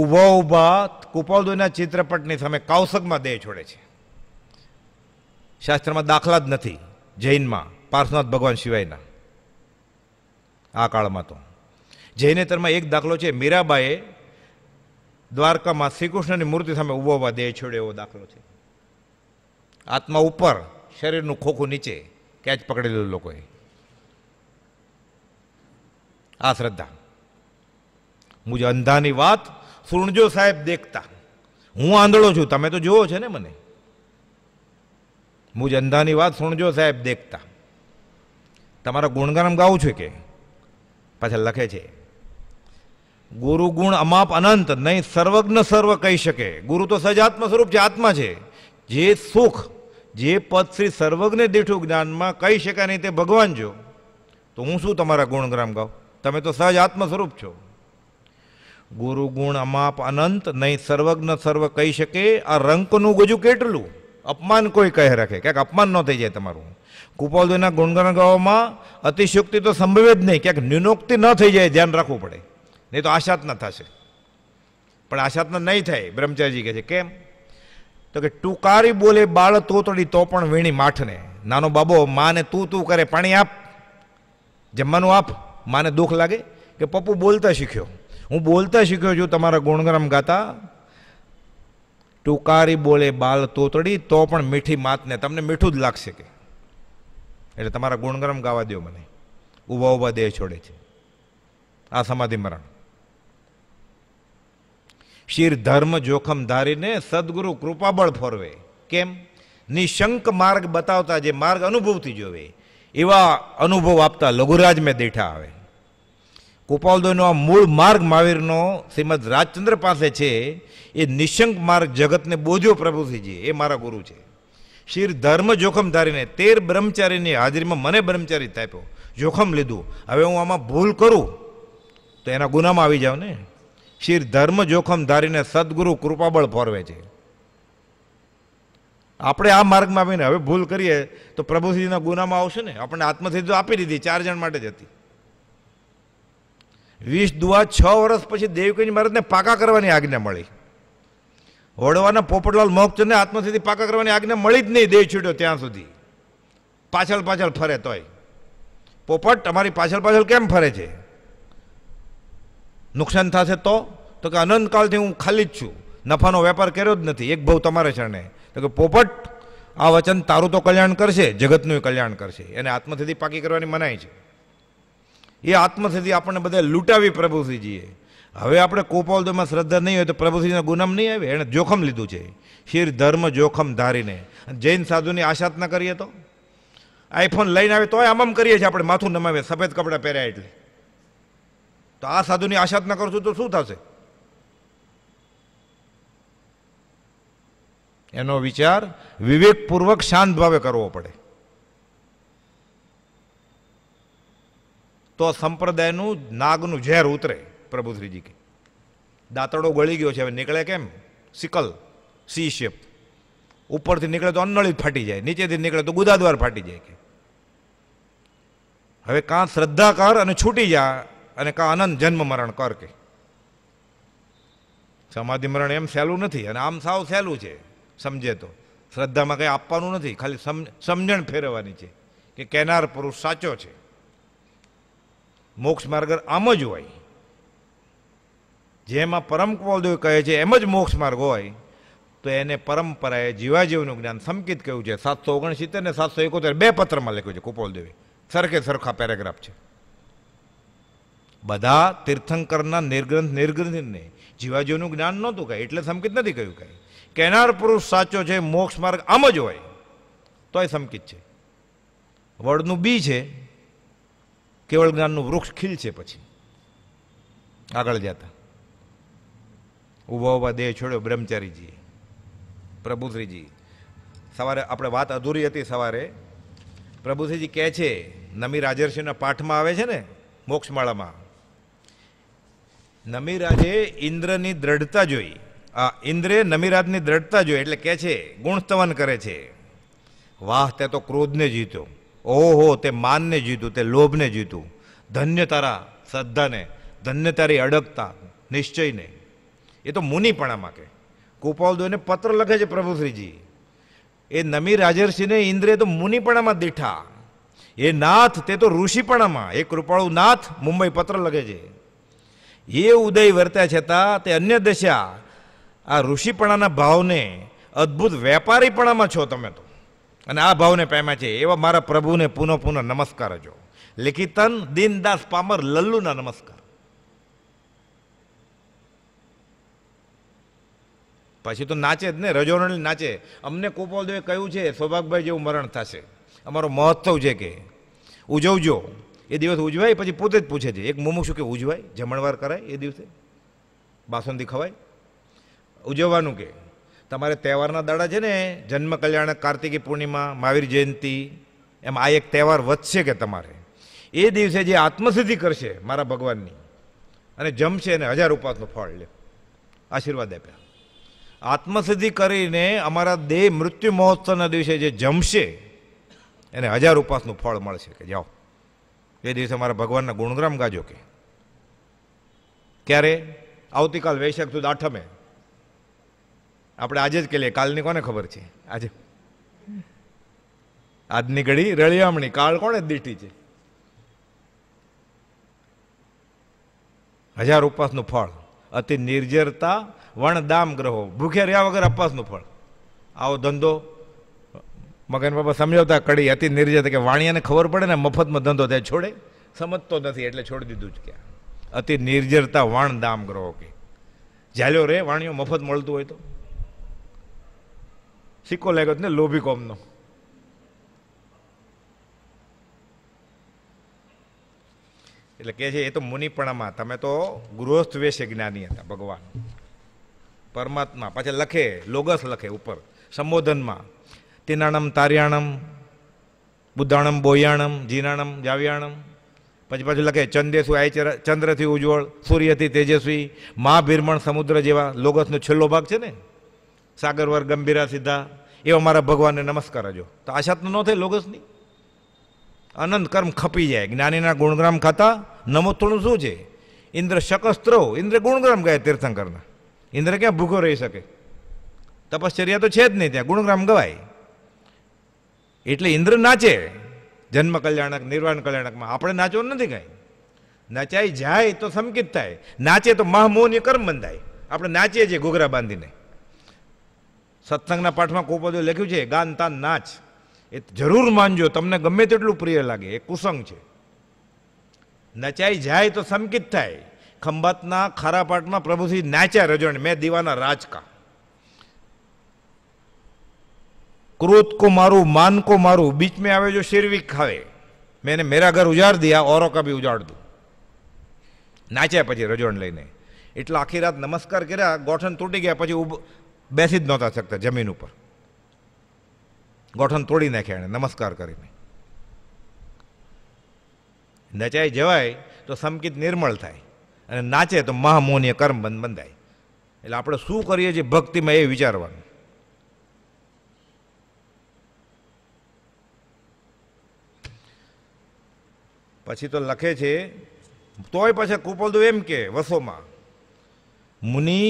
ઊભા ઊભા કુપાવદોના ચિત્રપટની સામે કૌશકમાં દેહ છોડે છે શાસ્ત્રમાં દાખલા જ નથી જૈનમાં પાર્શ્વનાથ ભગવાન સિવાયના આ કાળમાં તો જૈનેતરમાં એક દાખલો છે મીરાબાએ દ્વારકામાં શ્રીકૃષ્ણની મૂર્તિ સામે ઊભો ઊભા દેહ છોડ્યો એવો દાખલો છે આત્મા ઉપર શરીરનું ખોખું નીચે કેચ પકડેલું લોકોએ આ શ્રદ્ધા હું મુજે અંધાની વાત સુરણજો સાહેબ દેખતા હું આંધળો છું તમે તો જુઓ છે ને મને હું મુજ અંધાની વાત સુણજો સાહેબ દેખતા તમારા ગુણગાન ગાવું છું કે પાછા લખે છે ગુરુ ગુણ અમાપ અનંત નહીં સર્વજ્ઞ સર્વ કહી શકે ગુરુ તો સજાત્મ સ્વરૂપ છે આત્મા છે જે સુખ જે પદ શ્રી સર્વજ્ઞ દીઠું જ્ઞાનમાં કહી શકાય નહીં તે ભગવાન જો તો હું શું તમારા ગુણગ્રામ ગાઉં તમે તો સહજ આત્મ સ્વરૂપ છો ગુરુ ગુણ અમાપ અનંત નહીં સર્વજ્ઞ સર્વ કહી શકે આ રંકનું ગજુ કેટલું અપમાન કોઈ કહે રાખે ક્યાંક અપમાન ન થઈ જાય તમારું કુપાલદેવના ગુણગાન ગાવામાં અતિશયોક્તિ તો સંભવે જ નહીં ક્યાંક ન્યુનોક્તિ ન થઈ જાય ધ્યાન રાખવું પડે નહીં તો આશાતના થશે પણ આશાતના નહીં થાય બ્રહ્મચારીજી કહે છે કેમ તો કે ટુકારી બોલે બાળ તોતડી તો પણ વીણી માઠને નાનો બાબો માને તું તું કરે પાણી આપ જમવાનું આપ માને દુઃખ લાગે કે પપ્પુ બોલતા શીખ્યો હું બોલતા શીખ્યો છું તમારા ગુણગ્રામ ગાતા ટુકારી બોલે બાલ તોતડી તો પણ મીઠી માતને તમને મીઠું જ લાગશે કે એટલે તમારા ગુણગ્રામ ગાવા દો મને ઊભા ઉભા દેહ છોડે છે આ સમાધિ મરણ શિર ધર્મ જોખમ ધારીને સદગુરુ કૃપાબળ ફોરવે કેમ નિશંક માર્ગ બતાવતા જે માર્ગ અનુભવથી જોવે એવા અનુભવ આપતા લઘુરાજ મેં દેઠા આવે ગોપાલદેવનો આ મૂળ માર્ગ મહાવીરનો શ્રીમદ રાજચંદ્ર પાસે છે એ નિશંક માર્ગ જગતને બોજો પ્રભુસિંહજી એ મારા ગુરુ છે શિર ધર્મ જોખમ ધારીને તેર બ્રહ્મચારીની હાજરીમાં મને બ્રહ્મચારી તાપ્યો જોખમ લીધું હવે હું આમાં ભૂલ કરું તો એના ગુનામાં આવી જાવ ને શિર ધર્મ જોખમ ધારીને સદગુરુ કૃપાબળ ફોરવે છે આપણે આ માર્ગમાં આવીને હવે ભૂલ કરીએ તો પ્રભુસિંહના ગુનામાં આવશે ને આપણે આત્મસિદ્ધિ આપી દીધી ચાર જણ માટે જ હતી વીસ દુઆ છ વર્ષ પછી દેવકીની મહારાજને પાકા કરવાની આજ્ઞા મળી વડવાના પોપટલાલ મોહકચંદને આત્મસ્થિતિ પાકા કરવાની આજ્ઞા મળી જ નહીં દેવ છૂટ્યો ત્યાં સુધી પાછળ પાછળ ફરે તોય પોપટ તમારી પાછળ પાછળ કેમ ફરે છે નુકસાન થશે તો તો કે અનંતકાલથી હું ખાલી જ છું નફાનો વેપાર કર્યો જ નથી એક ભાવ તમારે શરણે તો કે પોપટ આ વચન તારું તો કલ્યાણ કરશે જગતનું કલ્યાણ કરશે એને આત્મસ્થિતિ પાકી કરવાની મનાય છે એ આત્મસિદ્ધિ આપણને બધા લૂંટાવી પ્રભુશ્રીજીએ હવે આપણે કોપાલદોમાં શ્રદ્ધા નહીં હોય તો પ્રભુશ્રીના ગુનામ નહીં આવે એણે જોખમ લીધું છે શિર ધર્મ જોખમ ધારીને જૈન સાધુની આશાત કરીએ તો આઈફોન લઈને આવે તોય આમ આમ કરીએ છીએ આપણે માથું નમાવે સફેદ કપડાં પહેર્યા એટલે તો આ સાધુની આશાત ન કરશું તો શું થશે એનો વિચાર વિવેકપૂર્વક શાંત ભાવે કરવો પડે તો સંપ્રદાયનું નાગનું ઝેર ઉતરે પ્રભુશ્રીજી કે દાંતરડો ગળી ગયો છે હવે નીકળે કેમ સિકલ સી શેપ ઉપરથી નીકળે તો અન્નળી ફાટી જાય નીચેથી નીકળે તો ગુદાદ્વાર ફાટી જાય કે હવે કાં શ્રદ્ધા કર અને છૂટી જા અને કાં આનંદ જન્મ મરણ કર કે સમાધિ મરણ એમ સહેલું નથી અને આમ સાવ સહેલું છે સમજે તો શ્રદ્ધામાં કંઈ આપવાનું નથી ખાલી સમજણ ફેરવવાની છે કે કેનાર પુરુષ સાચો છે મોક્ષ માર્ગ આમ જ હોય જેમાં પરમ કમલદેવ કહે છે એમ જ મોક્ષ માર્ગ હોય તો એને પરંપરાએ જીવાજીવનું જ્ઞાન સંકિત કહ્યું છે સાતસો ઓગણસિત્તેર ને સાતસો એકોતેર બે પત્રમાં લખ્યું છે કુપોલદેવે સરખે સરખા પેરેગ્રાફ છે બધા તીર્થંકરના નિર્ગ્રંથ નિર્ગ્રંથને જીવાજીઓનું જ્ઞાન નહોતું કાંઈ એટલે સંકિત નથી કહ્યું કાંઈ કેનાર પુરુષ સાચો છે મોક્ષ માર્ગ આમ જ હોય તોય સંકિત છે વડનું બી છે કેવળ જ્ઞાનનું વૃક્ષ ખીલ છે પછી આગળ જતા ઊભા ઉભા દેહ છોડ્યો બ્રહ્મચારીજીએ પ્રભુશ્રીજી સવારે આપણે વાત અધૂરી હતી સવારે પ્રભુશ્રીજી કહે છે નમી રાજર્ષિના પાઠમાં આવે છે ને મોક્ષમાળામાં નમીરાજે ઇન્દ્રની દ્રઢતા જોઈ આ ઇન્દ્રે નમીરાજની દ્રઢતા જોઈ એટલે કહે છે ગુણસ્તવન કરે છે વાહ તે તો ક્રોધને જીત્યો ઓહો તે માનને જીતું તે લોભને જીતું ધન્ય તારા શ્રદ્ધાને ધન્ય તારી અડગતા નિશ્ચયને એ તો મુનિપણામાં કે કૃપાલ પત્ર લખે છે પ્રભુશ્રીજી એ નમી રાજર્ષિને ઇન્દ્રે તો મુનિપણામાં દીઠા એ નાથ તે તો ઋષિપણામાં એ કૃપાળુ નાથ મુંબઈ પત્ર લખે છે એ ઉદય વર્ત્યા છતાં તે અન્ય દશા આ ઋષિપણાના ભાવને અદ્ભુત વેપારીપણામાં છો તમે તો અને આ ભાવને પામ્યા છે એવા મારા પ્રભુને પુનઃ પુનઃ નમસ્કાર જો લિખિતન દીનદાસ પામર લલ્લુના નમસ્કાર પછી તો નાચે જ ને રજોરણી નાચે અમને કોપાલદેવે કહ્યું છે સૌભાગભાઈ જેવું મરણ થશે અમારો મહોત્સવ છે કે ઉજવજો એ દિવસ ઉજવાય પછી પોતે જ પૂછે છે એક મોમું શું કે ઉજવાય જમણવાર કરાય એ દિવસે બાસુંદી ખવાય ઉજવવાનું કે તમારે તહેવારના દાડા છે ને જન્મ કલ્યાણક કાર્તિકી પૂર્ણિમા મહાવીર જયંતિ એમ આ એક તહેવાર વધશે કે તમારે એ દિવસે જે આત્મસિદ્ધિ કરશે મારા ભગવાનની અને જમશે એને હજાર ઉપાસનું ફળ લે આશીર્વાદ આપ્યા આત્મસિદ્ધિ કરીને અમારા દેહ મૃત્યુ મહોત્સવના દિવસે જે જમશે એને હજાર ઉપાસનું ફળ મળશે કે જાઓ એ દિવસે મારા ભગવાનના ગુણગ્રામ ગાજો કે ક્યારે આવતીકાલ વૈશાખ સુદ આઠમે આપણે આજે જ કહી લઈએ કાલની કોને ખબર છે આજે આજની ઘડી રળિયામણી કાળ કોણે દીઠી છે હજાર ઉપવાસનું ફળ અતિ નિર્જરતા વણદામ ગ્રહો ભૂખ્યા રહ્યા વગર અપવાસનું ફળ આવો ધંધો મગન બાબા સમજાવતા કડી અતિ નિર્જરતા કે વાણિયાને ખબર પડે ને મફતમાં ધંધો ત્યાં છોડે સમજતો નથી એટલે છોડી દીધું જ ક્યાં અતિ નિર્જરતા વણદામ ગ્રહો કે ઝાલ્યો રે વાણીઓ મફત મળતું હોય તો સિક્કો લાગ્યો ને લોભી કોમનો એટલે કે છે એ તો મુનિપણામાં તમે તો ગૃહસ્થ વેશે જ્ઞાની હતા ભગવાન પરમાત્મા પાછા લખે લોગસ લખે ઉપર સંબોધનમાં તિનાણમ તાર્યાણમ બુદ્ધાણમ બોયાણમ જીનાણમ જાવ્યાણમ પછી પાછું લખે ચંદેશુ આયચર ચંદ્રથી ઉજ્જવળ સૂર્યથી તેજસ્વી મહાભીરમણ સમુદ્ર જેવા લોગસનો છેલ્લો ભાગ છે ને સાગરવર ગંભીરા સીધા એવા મારા ભગવાનને નમસ્કાર જો તો આશા તો ન થાય લોગસની અનંત કર્મ ખપી જાય જ્ઞાનીના ગુણગ્રામ ખાતા નમોત્તણું શું છે ઇન્દ્ર શકસ્ત્રો ઇન્દ્ર ગુણગ્રામ ગાય તીર્થંકરના ઇન્દ્ર ક્યાં ભૂખો રહી શકે તપશ્ચર્યા તો છે જ નહીં ત્યાં ગુણગ્રામ ગવાય એટલે ઇન્દ્ર નાચે જન્મ કલ્યાણક નિર્વાણ કલ્યાણકમાં આપણે નાચો નથી કાંઈ નચાઈ જાય તો સંકિત થાય નાચે તો મહામોહની કર્મ બંધાય આપણે નાચીએ છીએ ઘૂઘરા બાંધીને સત્સંગના પાઠમાં બધું લખ્યું છે ગાન તાન નાચ એ જરૂર માનજો તમને ગમે તેટલું પ્રિય લાગે એ કુસંગ છે નચાઈ જાય તો સંકિત થાય ખંભાતના ખારા પાટમાં પ્રભુથી નાચ્યા રજણ મેં દીવાના રાજકા ક્રોધ કો મારું માન કો મારું બીચ મેં આવે જો શિરવી ખાવે મેં એને મેરા ઘર ઉજાડ દિયા ઓરો કા ઉજાડ દઉં નાચ્યા પછી રજોણ લઈને એટલે આખી રાત નમસ્કાર કર્યા ગોઠણ તૂટી ગયા પછી બેસી જ નહોતા શકતા જમીન ઉપર ગોઠણ તોડી નાખ્યા એણે નમસ્કાર કરીને નચાઈ જવાય તો સમકિત નિર્મળ થાય અને નાચે તો મહામોનીય કર્મ બંધ બંધાય એટલે આપણે શું કરીએ છીએ ભક્તિમાં એ વિચારવાનું પછી તો લખે છે તોય પછી કુપલદુ એમ કે વસોમાં મુનિ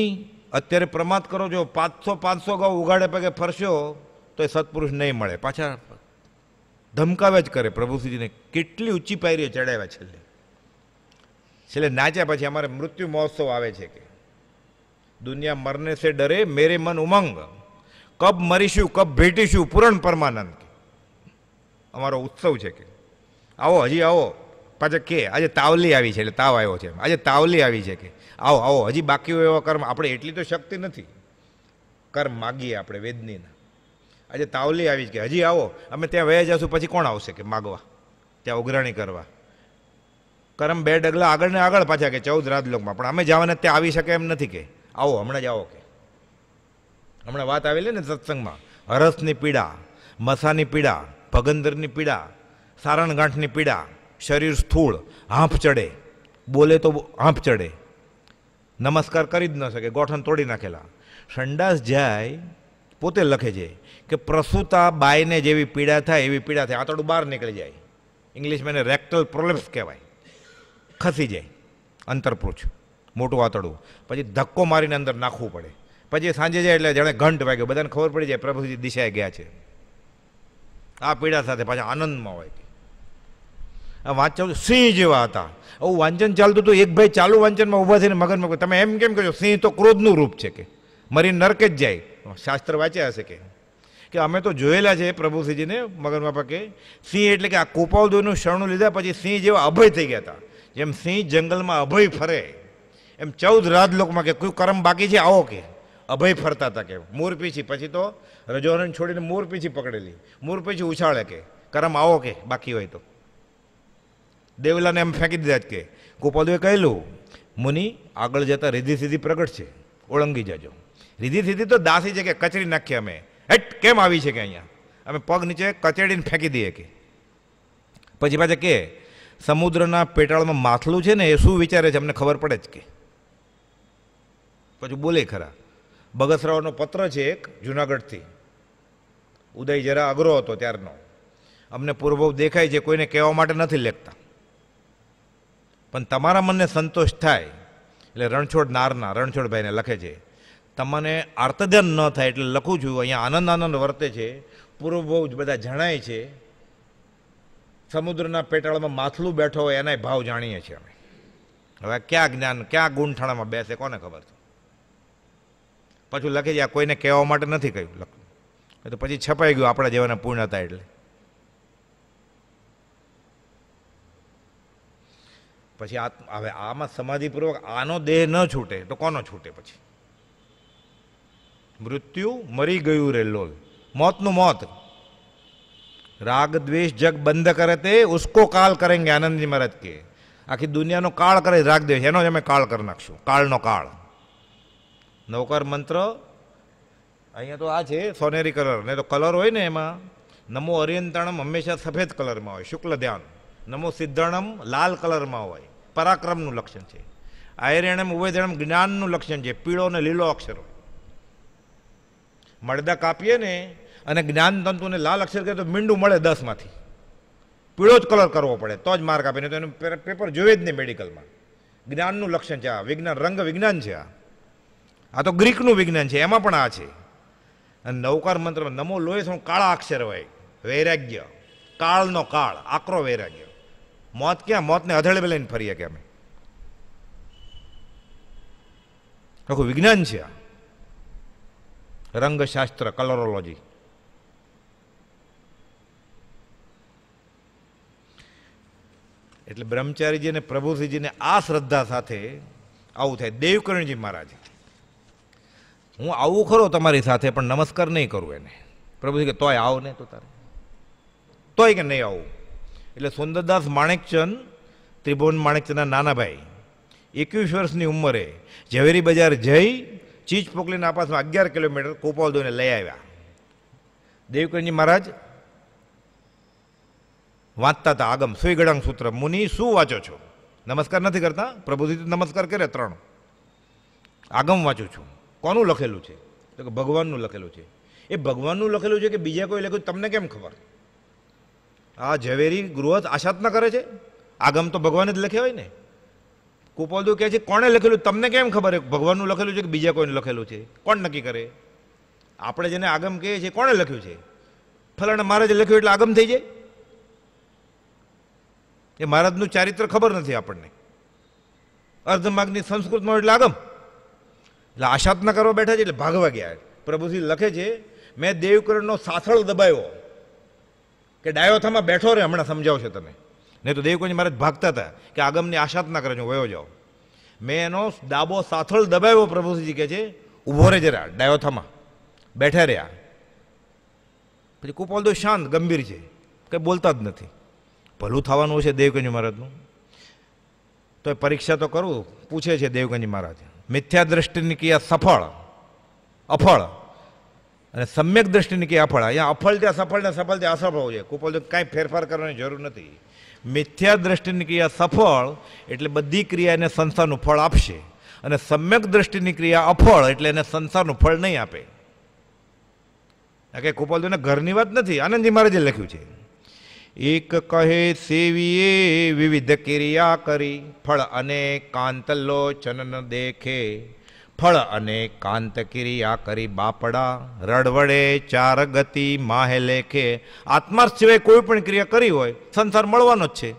અત્યારે પ્રમાદ કરો જો પાંચસો પાંચસો ગૌ ઉગાડે પગે ફરશો તો એ સત્પુરુષ નહીં મળે પાછા ધમકાવે જ કરે પ્રભુશ્રીજીને કેટલી ઊંચી પાયરીઓ ચડાવ્યા છેલ્લે છેલ્લે નાચ્યા પછી અમારે મૃત્યુ મહોત્સવ આવે છે કે દુનિયા મરને સે ડરે મેરે મન ઉમંગ કબ મરીશું કબ ભેટીશું પૂરણ પરમાનંદ અમારો ઉત્સવ છે કે આવો હજી આવો પાછા કે આજે તાવલી આવી છે એટલે તાવ આવ્યો છે આજે તાવલી આવી છે કે આવો આવો હજી બાકી હોય એવા કર્મ આપણે એટલી તો શક્તિ નથી કર્મ માગીએ આપણે વેદનીના આજે તાવલી આવી જ કે હજી આવો અમે ત્યાં વયા જશું પછી કોણ આવશે કે માગવા ત્યાં ઉઘરાણી કરવા કર્મ બે ડગલા આગળ ને આગળ પાછા કે ચૌદ રાજલોકમાં પણ અમે જવાને ત્યાં આવી શકે એમ નથી કે આવો હમણાં જ આવો કે હમણાં વાત આવેલી ને સત્સંગમાં હરસની પીડા મસાની પીડા ભગંદરની પીડા સારણગાંઠની પીડા શરીર સ્થૂળ હાંફ ચડે બોલે તો હાંફ ચડે નમસ્કાર કરી જ ન શકે ગોઠણ તોડી નાખેલા સંડાસ જાય પોતે લખે છે કે પ્રસૂતા બાયને જેવી પીડા થાય એવી પીડા થાય આંતરડું બહાર નીકળી જાય ઇંગ્લિશમાં એને રેક્ટલ પ્રોલેપ્સ કહેવાય ખસી જાય અંતરપૂછ મોટું આંતરડું પછી ધક્કો મારીને અંદર નાખવું પડે પછી સાંજે જાય એટલે જાણે ઘંટ વાગ્યો બધાને ખબર પડી જાય પ્રભુજી દિશાએ ગયા છે આ પીડા સાથે પાછા આનંદમાં હોય આ વાંચો સિંહ જેવા હતા આવું વાંચન ચાલતું હતું એક ભાઈ ચાલુ વાંચનમાં ઊભા થઈને મગનમાં તમે એમ કેમ કહો સિંહ તો ક્રોધનું રૂપ છે કે મરી નરકે જ જાય શાસ્ત્ર વાંચ્યા હશે કે કે અમે તો જોયેલા છે પ્રભુસિંહજીને મગનમાં કે સિંહ એટલે કે આ કોપાવદોનું શરણું લીધા પછી સિંહ જેવા અભય થઈ ગયા હતા જેમ સિંહ જંગલમાં અભય ફરે એમ ચૌદ રાજલોકમાં કે કોઈ કરમ બાકી છે આવો કે અભય ફરતા હતા કે મોર પીછી પછી તો રજોરણ છોડીને મોર પીછી પકડેલી મોર પીછી ઉછાળે કે કરમ આવો કે બાકી હોય તો દેવલાને એમ ફેંકી દીધા જ કે ગોપાલદેવે કહેલું મુનિ આગળ જતા રીધી સીધી પ્રગટ છે ઓળંગી જજો રીધી સીધી તો દાસી છે કે કચરી નાખીએ અમે હેટ કેમ આવી છે કે અહીંયા અમે પગ નીચે કચેડીને ફેંકી દઈએ કે પછી પાછા કે સમુદ્રના પેટાળમાં માથલું છે ને એ શું વિચારે છે અમને ખબર પડે જ કે પછી બોલે ખરા બગસરાઓનો પત્ર છે એક જુનાગઢથી ઉદય જરા અઘરો હતો ત્યારનો અમને પૂર્વભવ દેખાય છે કોઈને કહેવા માટે નથી લેખતા પણ તમારા મનને સંતોષ થાય એટલે રણછોડ નારના રણછોડભાઈને લખે છે તમને આર્તધ્યાન ન થાય એટલે લખું છું અહીંયા આનંદ આનંદ વર્તે છે પૂર્વ બહુ જ બધા જણાય છે સમુદ્રના પેટાળમાં માથલું બેઠો હોય એનાય ભાવ જાણીએ છીએ અમે હવે ક્યાં જ્ઞાન ક્યાં ગુંઠાણામાં બેસે કોને ખબર છે પછી લખી જાય કોઈને કહેવા માટે નથી કહ્યું લખ્યું તો પછી છપાઈ ગયું આપણા જેવાને પૂર્ણ હતા એટલે પછી આ હવે આમાં સમાધિપૂર્વક આનો દેહ ન છૂટે તો કોનો છૂટે પછી મૃત્યુ મરી ગયું રે લોલ મોતનું મોત રાગ દ્વેષ જગ બંધ કરે તે ઉસકો કાળ કરેંગે આનંદજી મહારાજ કે આખી દુનિયાનો કાળ કરે રાગ દ્વેષ એનો જ અમે કાળ કરી નાખશું કાળનો કાળ નૌકર મંત્ર અહીંયા તો આ છે સોનેરી કલર ને તો કલર હોય ને એમાં નમો અરિયંતણમ હંમેશા સફેદ કલરમાં હોય શુક્લ ધ્યાન નમો સિદ્ધણમ લાલ કલરમાં હોય પરાક્રમનું લક્ષણ છે આયરેણમ ઉભયધરમ જ્ઞાનનું લક્ષણ છે પીળો અને લીલો અક્ષરો મળદા કાપીએ ને અને જ્ઞાન તંતુને લાલ અક્ષર કરીએ તો મીંડું મળે દસમાંથી પીળો જ કલર કરવો પડે તો જ માર્ક આપીને તો એનું પેપર જોઈએ જ નહીં મેડિકલમાં જ્ઞાનનું લક્ષણ છે આ વિજ્ઞાન રંગ વિજ્ઞાન છે આ આ તો ગ્રીકનું વિજ્ઞાન છે એમાં પણ આ છે અને નૌકાર મંત્રમાં નમો લોહી કાળા અક્ષર હોય વૈરાગ્ય કાળનો કાળ આકરો વૈરાગ્ય મોત ક્યાં મોતને અધળે લઈને ફરીએ કે અમે આખું વિજ્ઞાન છે આ રંગશાસ્ત્ર કલરોલોજી એટલે બ્રહ્મચારીજી અને પ્રભુશ્રીજીને આ શ્રદ્ધા સાથે આવું થાય દેવકરણજી મહારાજ હું આવું ખરો તમારી સાથે પણ નમસ્કાર નહીં કરું એને પ્રભુજી કે તોય આવ ને તો તારે તોય કે નહીં આવું એટલે સુંદરદાસ માણેકચંદ ત્રિભુવન માણેકચંદના નાના ભાઈ એકવીસ વર્ષની ઉંમરે ઝવેરી બજાર જઈ ચીજ પોકલીના આપાસમાં અગિયાર કિલોમીટર કોપાલદોને લઈ આવ્યા દેવકરજી મહારાજ વાંચતા હતા આગમ સુઈગળાંગ સૂત્ર મુનિ શું વાંચો છો નમસ્કાર નથી કરતા પ્રભુજી નમસ્કાર કરે ત્રણ આગમ વાંચું છું કોનું લખેલું છે તો કે ભગવાનનું લખેલું છે એ ભગવાનનું લખેલું છે કે બીજા કોઈ લખ્યું તમને કેમ ખબર આ ઝવેરી ગૃહસ્થ આશાતના કરે છે આગમ તો ભગવાને જ લખ્યા હોય ને કુપોલદુ કહે છે કોણે લખેલું તમને કેમ ખબર હોય ભગવાનનું લખેલું છે કે બીજા કોઈને લખેલું છે કોણ નક્કી કરે આપણે જેને આગમ કહીએ છીએ કોણે લખ્યું છે મારે જ લખ્યું એટલે આગમ થઈ જાય એ મહારાજનું ચારિત્ર ખબર નથી આપણને અર્ધમાર્ગની સંસ્કૃતમાં એટલે આગમ એટલે આશાતના કરવા બેઠા છે એટલે ભાગવા ગયા પ્રભુજી લખે છે મેં દેવકરણનો સાથળ દબાયો કે ડાયોથામાં બેઠો રહે હમણાં સમજાવશે તમે નહીં તો દેવકુંજ મહારાજ ભાગતા હતા કે આગમની આશા જ ના કરે વયો જાઓ મેં એનો ડાબો સાથળ દબાવ્યો પ્રભુજી કહે છે ઊભો રહે જરા ડાયોથામાં બેઠા રહ્યા પછી કુપોલદો શાંત ગંભીર છે કંઈ બોલતા જ નથી ભલું થવાનું છે દેવકુંજ મહારાજનું તો એ પરીક્ષા તો કરું પૂછે છે દેવગંજ મહારાજ મિથ્યા દ્રષ્ટિની ક્રિયા સફળ અફળ અને સમ્યક દ્રષ્ટિની કે અફળ અહીંયા અફળ ત્યાં સફળ ને સફળ ત્યાં અસફળ છે કુપલ કાંઈ ફેરફાર કરવાની જરૂર નથી મિથ્યા દ્રષ્ટિની ક્રિયા સફળ એટલે બધી ક્રિયાને સંસારનું ફળ આપશે અને સમ્યક દ્રષ્ટિની ક્રિયા અફળ એટલે એને સંસારનું ફળ નહીં આપે કે કુપલદેવને ઘરની વાત નથી આનંદજી મહારાજે લખ્યું છે એક કહે સેવીએ વિવિધ ક્રિયા કરી ફળ અને કાંતલો ચનન દેખે ફળ અને કાંતકિરી આ કરી બાપડા રડવડે ચાર ગતિ માહે લેખે આત્માર્થ સિવાય કોઈ પણ ક્રિયા કરી હોય સંસાર મળવાનો જ છે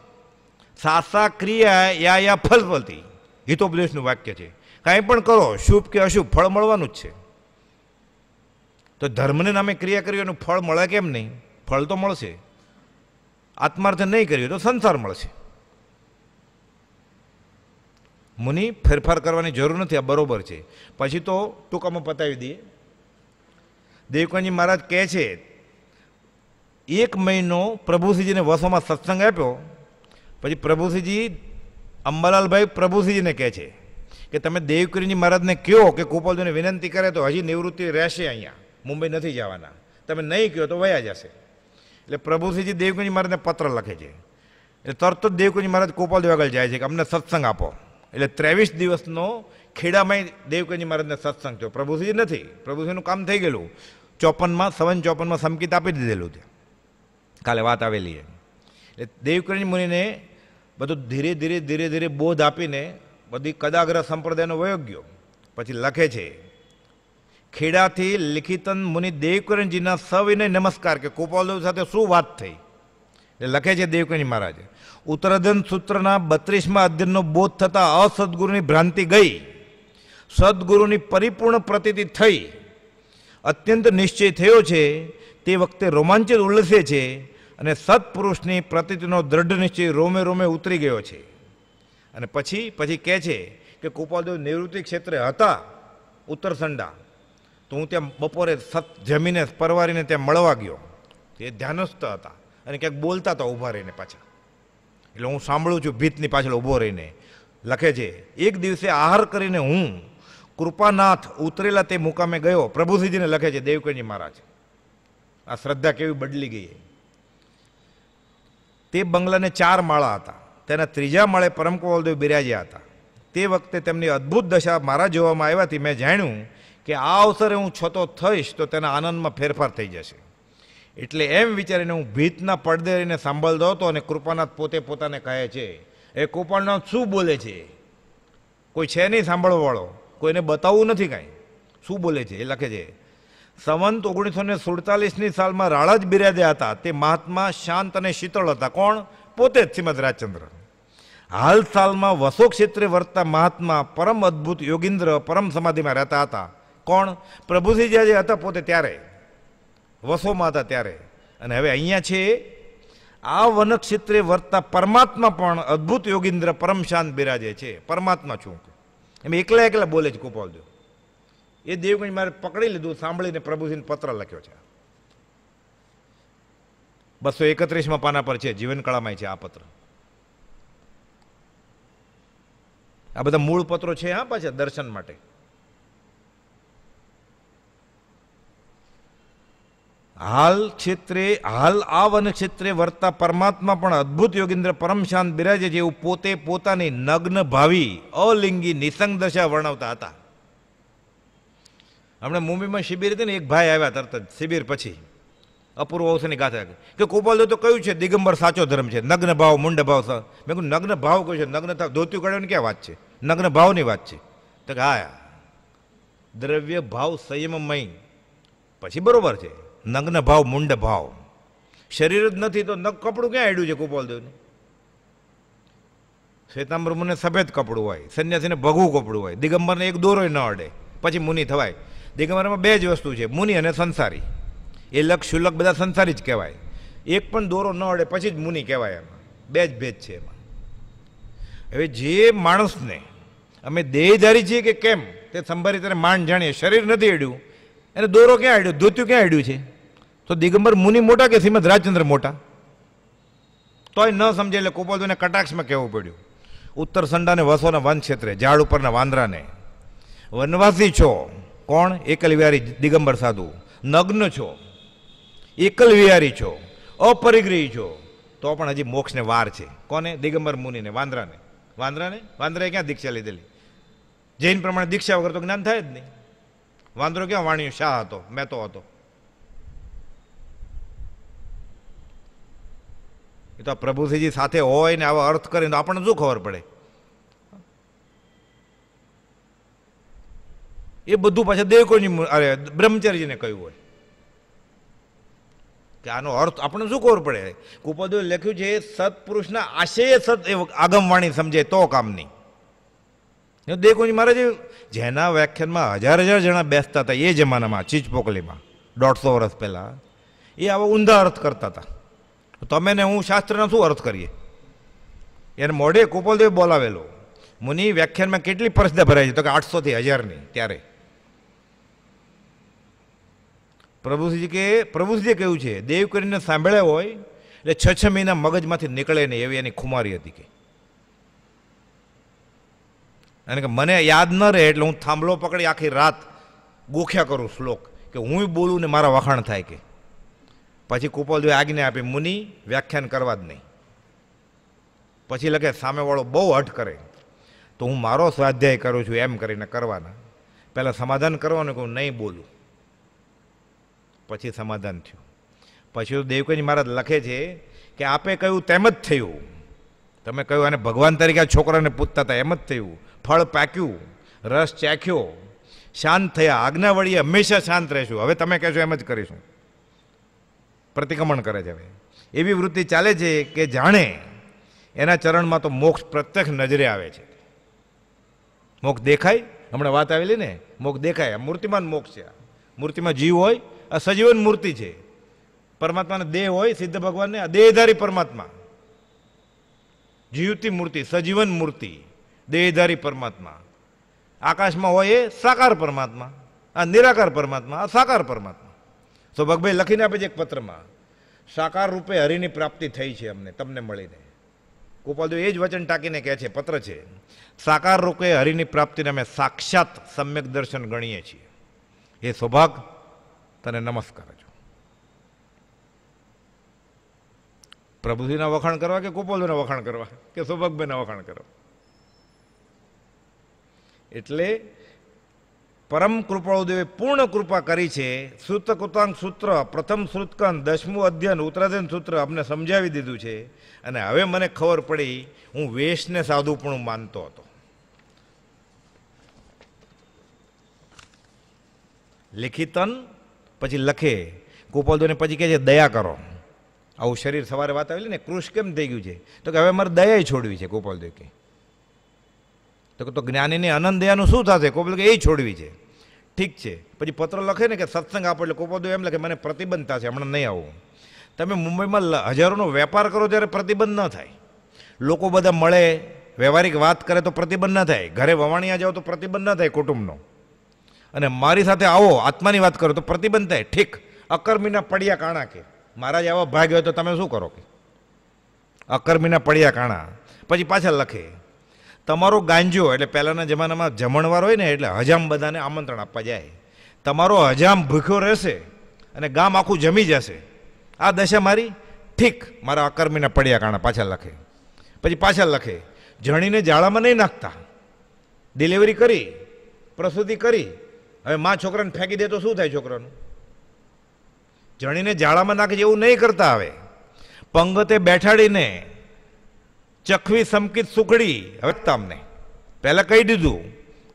સાસા ક્રિયા યા યા ફલ ફલતી હિતોપદેશનું વાક્ય છે કાંઈ પણ કરો શુભ કે અશુભ ફળ મળવાનું જ છે તો ધર્મને નામે ક્રિયા કરી એનું ફળ મળે કેમ નહીં ફળ તો મળશે આત્માર્થ નહીં કર્યું તો સંસાર મળશે મુનિ ફેરફાર કરવાની જરૂર નથી આ બરાબર છે પછી તો ટૂંકામાં પતાવી દઈએ દેવકાનજી મહારાજ કહે છે એક મહિનો પ્રભુસિંહજીને વસોમાં સત્સંગ આપ્યો પછી પ્રભુસિંહજી અંબાલાલભાઈ પ્રભુસિંહજીને કહે છે કે તમે દેવકિરીજી મહારાજને કહો કે ગોપાલજીને વિનંતી કરે તો હજી નિવૃત્તિ રહેશે અહીંયા મુંબઈ નથી જવાના તમે નહીં કહો તો વયા જશે એટલે પ્રભુસિંહજી દેવકુંજી મહારાજને પત્ર લખે છે એટલે તરત જ દેવકુંજી મહારાજ ગોપાલદેવ આગળ જાય છે કે અમને સત્સંગ આપો એટલે ત્રેવીસ દિવસનો ખેડામાં દેવકંજી મહારાજને સત્સંગ થયો પ્રભુજી નથી પ્રભુશ્રીનું કામ થઈ ગયેલું ચોપનમાં સવન ચોપનમાં સંકિત આપી દીધેલું છે કાલે વાત આવેલી એટલે દેવકંજી મુનિને બધું ધીરે ધીરે ધીરે ધીરે બોધ આપીને બધી કદાગ્ર સંપ્રદાયનો વયો ગયો પછી લખે છે ખેડાથી લિખિતન મુનિ દેવકરણજીના સવિનય નમસ્કાર કે ગોપાલદેવ સાથે શું વાત થઈ એટલે લખે છે દેવકરણી મહારાજે ઉત્તરાધન સૂત્રના બત્રીસમાં અધ્યયનનો બોધ થતાં અસદગુરુની ભ્રાંતિ ગઈ સદગુરુની પરિપૂર્ણ પ્રતીતિ થઈ અત્યંત નિશ્ચય થયો છે તે વખતે રોમાંચિત ઉલ્લસે છે અને સત્પુરુષની પ્રતિતિનો દૃઢ નિશ્ચય રોમે રોમે ઉતરી ગયો છે અને પછી પછી કહે છે કે ગોપાલદેવ નિવૃત્તિ ક્ષેત્રે હતા ઉત્તરસંડા તો હું ત્યાં બપોરે સત જમીને પરવારીને ત્યાં મળવા ગયો તે ધ્યાનસ્થ હતા અને ક્યાંક બોલતા હતા ઊભા રહીને પાછા એટલે હું સાંભળું છું ભીતની પાછળ ઊભો રહીને લખે છે એક દિવસે આહાર કરીને હું કૃપાનાથ ઉતરેલા તે મુકામે ગયો પ્રભુસિંહજીને લખે છે દેવકરજી મહારાજ આ શ્રદ્ધા કેવી બદલી ગઈ તે બંગલાને ચાર માળા હતા તેના ત્રીજા માળે પરમ કોવલદેવ બિરાજ્યા હતા તે વખતે તેમની અદ્ભુત દશા મારા જોવામાં આવ્યાથી મેં જાણ્યું કે આ અવસરે હું છતો થઈશ તો તેના આનંદમાં ફેરફાર થઈ જશે એટલે એમ વિચારીને હું ભીતના પડદે રહીને સાંભળતો હતો અને કૃપાનાથ પોતે પોતાને કહે છે એ કૃપાનાથ શું બોલે છે કોઈ છે નહીં સાંભળવાવાળો કોઈને બતાવવું નથી કાંઈ શું બોલે છે એ લખે છે સંવંત ઓગણીસો ને સુડતાલીસની સાલમાં રાળજ બિરાજ્યા હતા તે મહાત્મા શાંત અને શીતળ હતા કોણ પોતે જ શ્રીમદ રાજચંદ્ર હાલ સાલમાં વસો ક્ષેત્રે વર્તતા મહાત્મા પરમ અદ્ભુત યોગીન્દ્ર પરમ સમાધિમાં રહેતા હતા કોણ પ્રભુસિંહ જ્યારે હતા પોતે ત્યારે વસોમાં હતા ત્યારે અને હવે અહીંયા છે આ વનક્ષેત્રે વર્તા પરમાત્મા પણ અદ્ભુત યોગીન્દ્ર પરમ શાંત બિરાજે છે પરમાત્મા છું એમ એકલા એકલા બોલે છે ગોપાલદેવ એ દેવગંજ મારે પકડી લીધું સાંભળીને પ્રભુજીને પત્ર લખ્યો છે બસો એકત્રીસમાં પાના પર છે જીવનકળામાં છે આ પત્ર આ બધા મૂળ પત્રો છે હા પાછા દર્શન માટે હાલ ક્ષેત્રે હાલ આ વન ક્ષેત્રે વર્તા પરમાત્મા પણ અદ્ભુત યોગેન્દ્ર પરમશાંત બિરાજે જેવું પોતે પોતાની નગ્ન ભાવી અલિંગી નિસંગ દશા વર્ણવતા હતા હમણાં મુંબઈમાં શિબિર હતી ને એક ભાઈ આવ્યા તરત જ શિબિર પછી અપૂર્વ અવસરની ગાથા કે ગોપાલ તો કયું છે દિગંબર સાચો ધર્મ છે નગ્ન ભાવ મુંડ ભાવ મેં કહ્યું નગ્ન ભાવ કહ્યું છે નગ્ન થાવ ધોતું કાઢવાની ક્યાં વાત છે નગ્ન ભાવની વાત છે તો કે હા દ્રવ્ય ભાવ સંયમમય પછી બરોબર છે નગ્ન ભાવ મુંડ ભાવ શરીર જ નથી તો નગ કપડું ક્યાં આડ્યું છે ગોપાલદેવને શ્વેતાંબર મુનિને સફેદ કપડું હોય સંન્યાસીને ભગવું કપડું હોય દિગંબરને એક દોરોય ન અડે પછી મુનિ થવાય દિગંબરમાં બે જ વસ્તુ છે મુનિ અને સંસારી એ લક્ષ શુલક બધા સંસારી જ કહેવાય એક પણ દોરો ન અડે પછી જ મુનિ કહેવાય એમાં બે જ ભેદ છે એમાં હવે જે માણસને અમે દેહધારી છીએ કે કેમ તે સંભારી ત્યારે માંડ જાણીએ શરીર નથી અડ્યું એને દોરો ક્યાં અડ્યો ધોત્યું ક્યાં અડ્યું છે તો દિગંબર મુનિ મોટા કે શ્રીમદ રાજચંદ્ર મોટા તોય ન સમજે એટલે કોપાલજીને કટાક્ષમાં કહેવું પડ્યું ઉત્તર સંડાને વસોના વન ક્ષેત્રે ઝાડ ઉપરના વાંદરાને વનવાસી છો કોણ એકલવિહારી દિગંબર સાધુ નગ્ન છો એકલવિહારી છો અપરિગ્રહી છો તો પણ હજી મોક્ષને વાર છે કોને દિગંબર મુનિને વાંદરાને વાંદરાને વાંદરાએ ક્યાં દીક્ષા લીધેલી જૈન પ્રમાણે દીક્ષા વગર તો જ્ઞાન થાય જ નહીં વાંદરો ક્યાં વાણિયો શાહ હતો મેં તો હતો એ તો આ પ્રભુસિંહજી સાથે હોય ને આવા અર્થ કરીને આપણને શું ખબર પડે એ બધું પાછા દેવકોની અરે બ્રહ્મચર્યજીને કહ્યું હોય કે આનો અર્થ આપણને શું ખબર પડે કુપદેવ લખ્યું છે સત્પુરુષના આશય સત આગમવાણી સમજે તો કામ નહીં કામની દેવકોજી મહારાજે જેના વ્યાખ્યાનમાં હજાર હજાર જણા બેસતા હતા એ જમાનામાં ચીચપોકલીમાં દોઢસો વર્ષ પહેલાં એ આવા ઊંધા અર્થ કરતા હતા તમે ને હું શાસ્ત્રનો શું અર્થ કરીએ એને મોઢે કુપલદેવ બોલાવેલો મુનિ વ્યાખ્યાનમાં કેટલી પ્રસિદ્ધ ભરાય છે તો કે આઠસોથી હજારની ત્યારે પ્રભુશ્રી કે પ્રભુશ્રીએ કહ્યું છે દેવ કરીને સાંભળ્યા હોય એટલે છ છ મહિના મગજમાંથી નીકળે નહીં એવી એની ખુમારી હતી કે અને કે મને યાદ ન રહે એટલે હું થાંભલો પકડી આખી રાત ગોખ્યા કરું શ્લોક કે હું બોલું ને મારા વખાણ થાય કે પછી કુપોલદેવે આજ્ઞા આપી મુનિ વ્યાખ્યાન કરવા જ નહીં પછી લખે સામેવાળો બહુ હટ કરે તો હું મારો સ્વાધ્યાય કરું છું એમ કરીને કરવાના પહેલાં સમાધાન કરવાનું કહું નહીં બોલું પછી સમાધાન થયું પછી તો દેવકજી મહારાજ લખે છે કે આપે કહ્યું તેમ જ થયું તમે કહ્યું અને ભગવાન તરીકે આ છોકરાને પૂછતા હતા એમ જ થયું ફળ પાક્યું રસ ચાખ્યો શાંત થયા આજ્ઞા વળીએ હંમેશા શાંત રહેશું હવે તમે કહેશો એમ જ કરીશું પ્રતિક્રમણ કરે છે એવી વૃત્તિ ચાલે છે કે જાણે એના ચરણમાં તો મોક્ષ પ્રત્યક્ષ નજરે આવે છે મોક્ષ દેખાય હમણાં વાત આવેલી ને મોક્ષ દેખાય મૂર્તિમાન મોક્ષ છે આ મૂર્તિમાં જીવ હોય આ સજીવન મૂર્તિ છે પરમાત્માનો દેહ હોય સિદ્ધ ભગવાનને આ દેહધારી પરમાત્મા જીવતી મૂર્તિ સજીવન મૂર્તિ દેહધારી પરમાત્મા આકાશમાં હોય એ સાકાર પરમાત્મા આ નિરાકાર પરમાત્મા આ સાકાર પરમાત્મા તો ભગભાઈ લખીને આપે છે એક પત્રમાં સાકાર રૂપે હરિની પ્રાપ્તિ થઈ છે અમને તમને મળીને ગોપાલદેવ એ જ વચન ટાંકીને કહે છે પત્ર છે સાકાર રૂપે હરિની પ્રાપ્તિને અમે સાક્ષાત સમ્યક દર્શન ગણીએ છીએ એ સૌભાગ તને નમસ્કાર છું પ્રભુજીના વખાણ કરવા કે ગોપાલદેવના વખાણ કરવા કે સૌભાગભાઈના વખાણ કરવા એટલે પરમ કૃપાળુદેવે પૂર્ણ કૃપા કરી છે સૂતકૃતાંગ સૂત્ર પ્રથમ સૃતકાંત દસમું અધ્યયન ઉત્તરાધ્યન સૂત્ર અમને સમજાવી દીધું છે અને હવે મને ખબર પડી હું વેશને સાધુપણું માનતો હતો લેખિતન પછી લખે કૃપાલદેવને પછી કહે છે દયા કરો આવું શરીર સવારે વાત આવેલી ને કૃષ કેમ થઈ ગયું છે તો કે હવે મારે દયાએ છોડવી છે ગોપાલદેવ કે તો જ્ઞાનીને આનંદ દયાનું શું થશે કોપલ કે એ છોડવી છે ઠીક છે પછી પત્ર લખે ને કે સત્સંગ આપો એટલે કોપોદો એમ લખે મને પ્રતિબંધતા છે હમણાં નહીં આવું તમે મુંબઈમાં હજારોનો વેપાર કરો ત્યારે પ્રતિબંધ ન થાય લોકો બધા મળે વ્યવહારિક વાત કરે તો પ્રતિબંધ ન થાય ઘરે વવાણિયા જાઓ તો પ્રતિબંધ ન થાય કુટુંબનો અને મારી સાથે આવો આત્માની વાત કરો તો પ્રતિબંધ થાય ઠીક અકર્મીના પડ્યા કાણા કે મહારાજ આવા ભાગ હોય તો તમે શું કરો કે અકર્મીના પડ્યા કાણા પછી પાછા લખે તમારો ગાંજો એટલે પહેલાંના જમાનામાં જમણવાર હોય ને એટલે હજામ બધાને આમંત્રણ આપવા જાય તમારો હજામ ભૂખ્યો રહેશે અને ગામ આખું જમી જશે આ દશા મારી ઠીક મારા અકર્મીના પડ્યા કારણે પાછા લખે પછી પાછા લખે જણીને જાળામાં નહીં નાખતા ડિલિવરી કરી પ્રસૂતિ કરી હવે મા છોકરાને ફેંકી દે તો શું થાય છોકરાનું જણીને જાળામાં નાખે એવું નહીં કરતા હવે પંગતે બેઠાડીને ચખવી સમકીત સુકડી હવે તમને પહેલાં કહી દીધું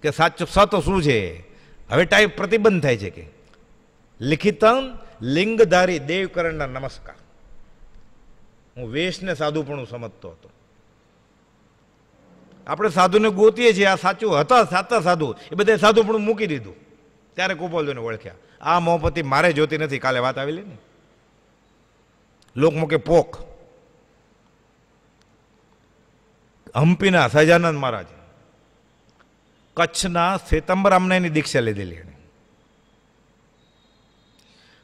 કે સાચું સત શું છે હવે ટાઈપ પ્રતિબંધ થાય છે કે લિખિતમ લિંગધારી દેવકરણના નમસ્કાર હું વેશને સાધુપણું સમજતો હતો આપણે સાધુને ગોતીએ છીએ આ સાચું હતા સાચા સાધુ એ બધે સાધુપણું મૂકી દીધું ત્યારે ગોપાલજીને ઓળખ્યા આ મોહપતિ મારે જોતી નથી કાલે વાત આવેલી ને લોકમુખે પોખ હમ્પીના સહજાનંદ મહારાજ કચ્છના શ્વેતંબર અમનેની દીક્ષા લીધેલી એણે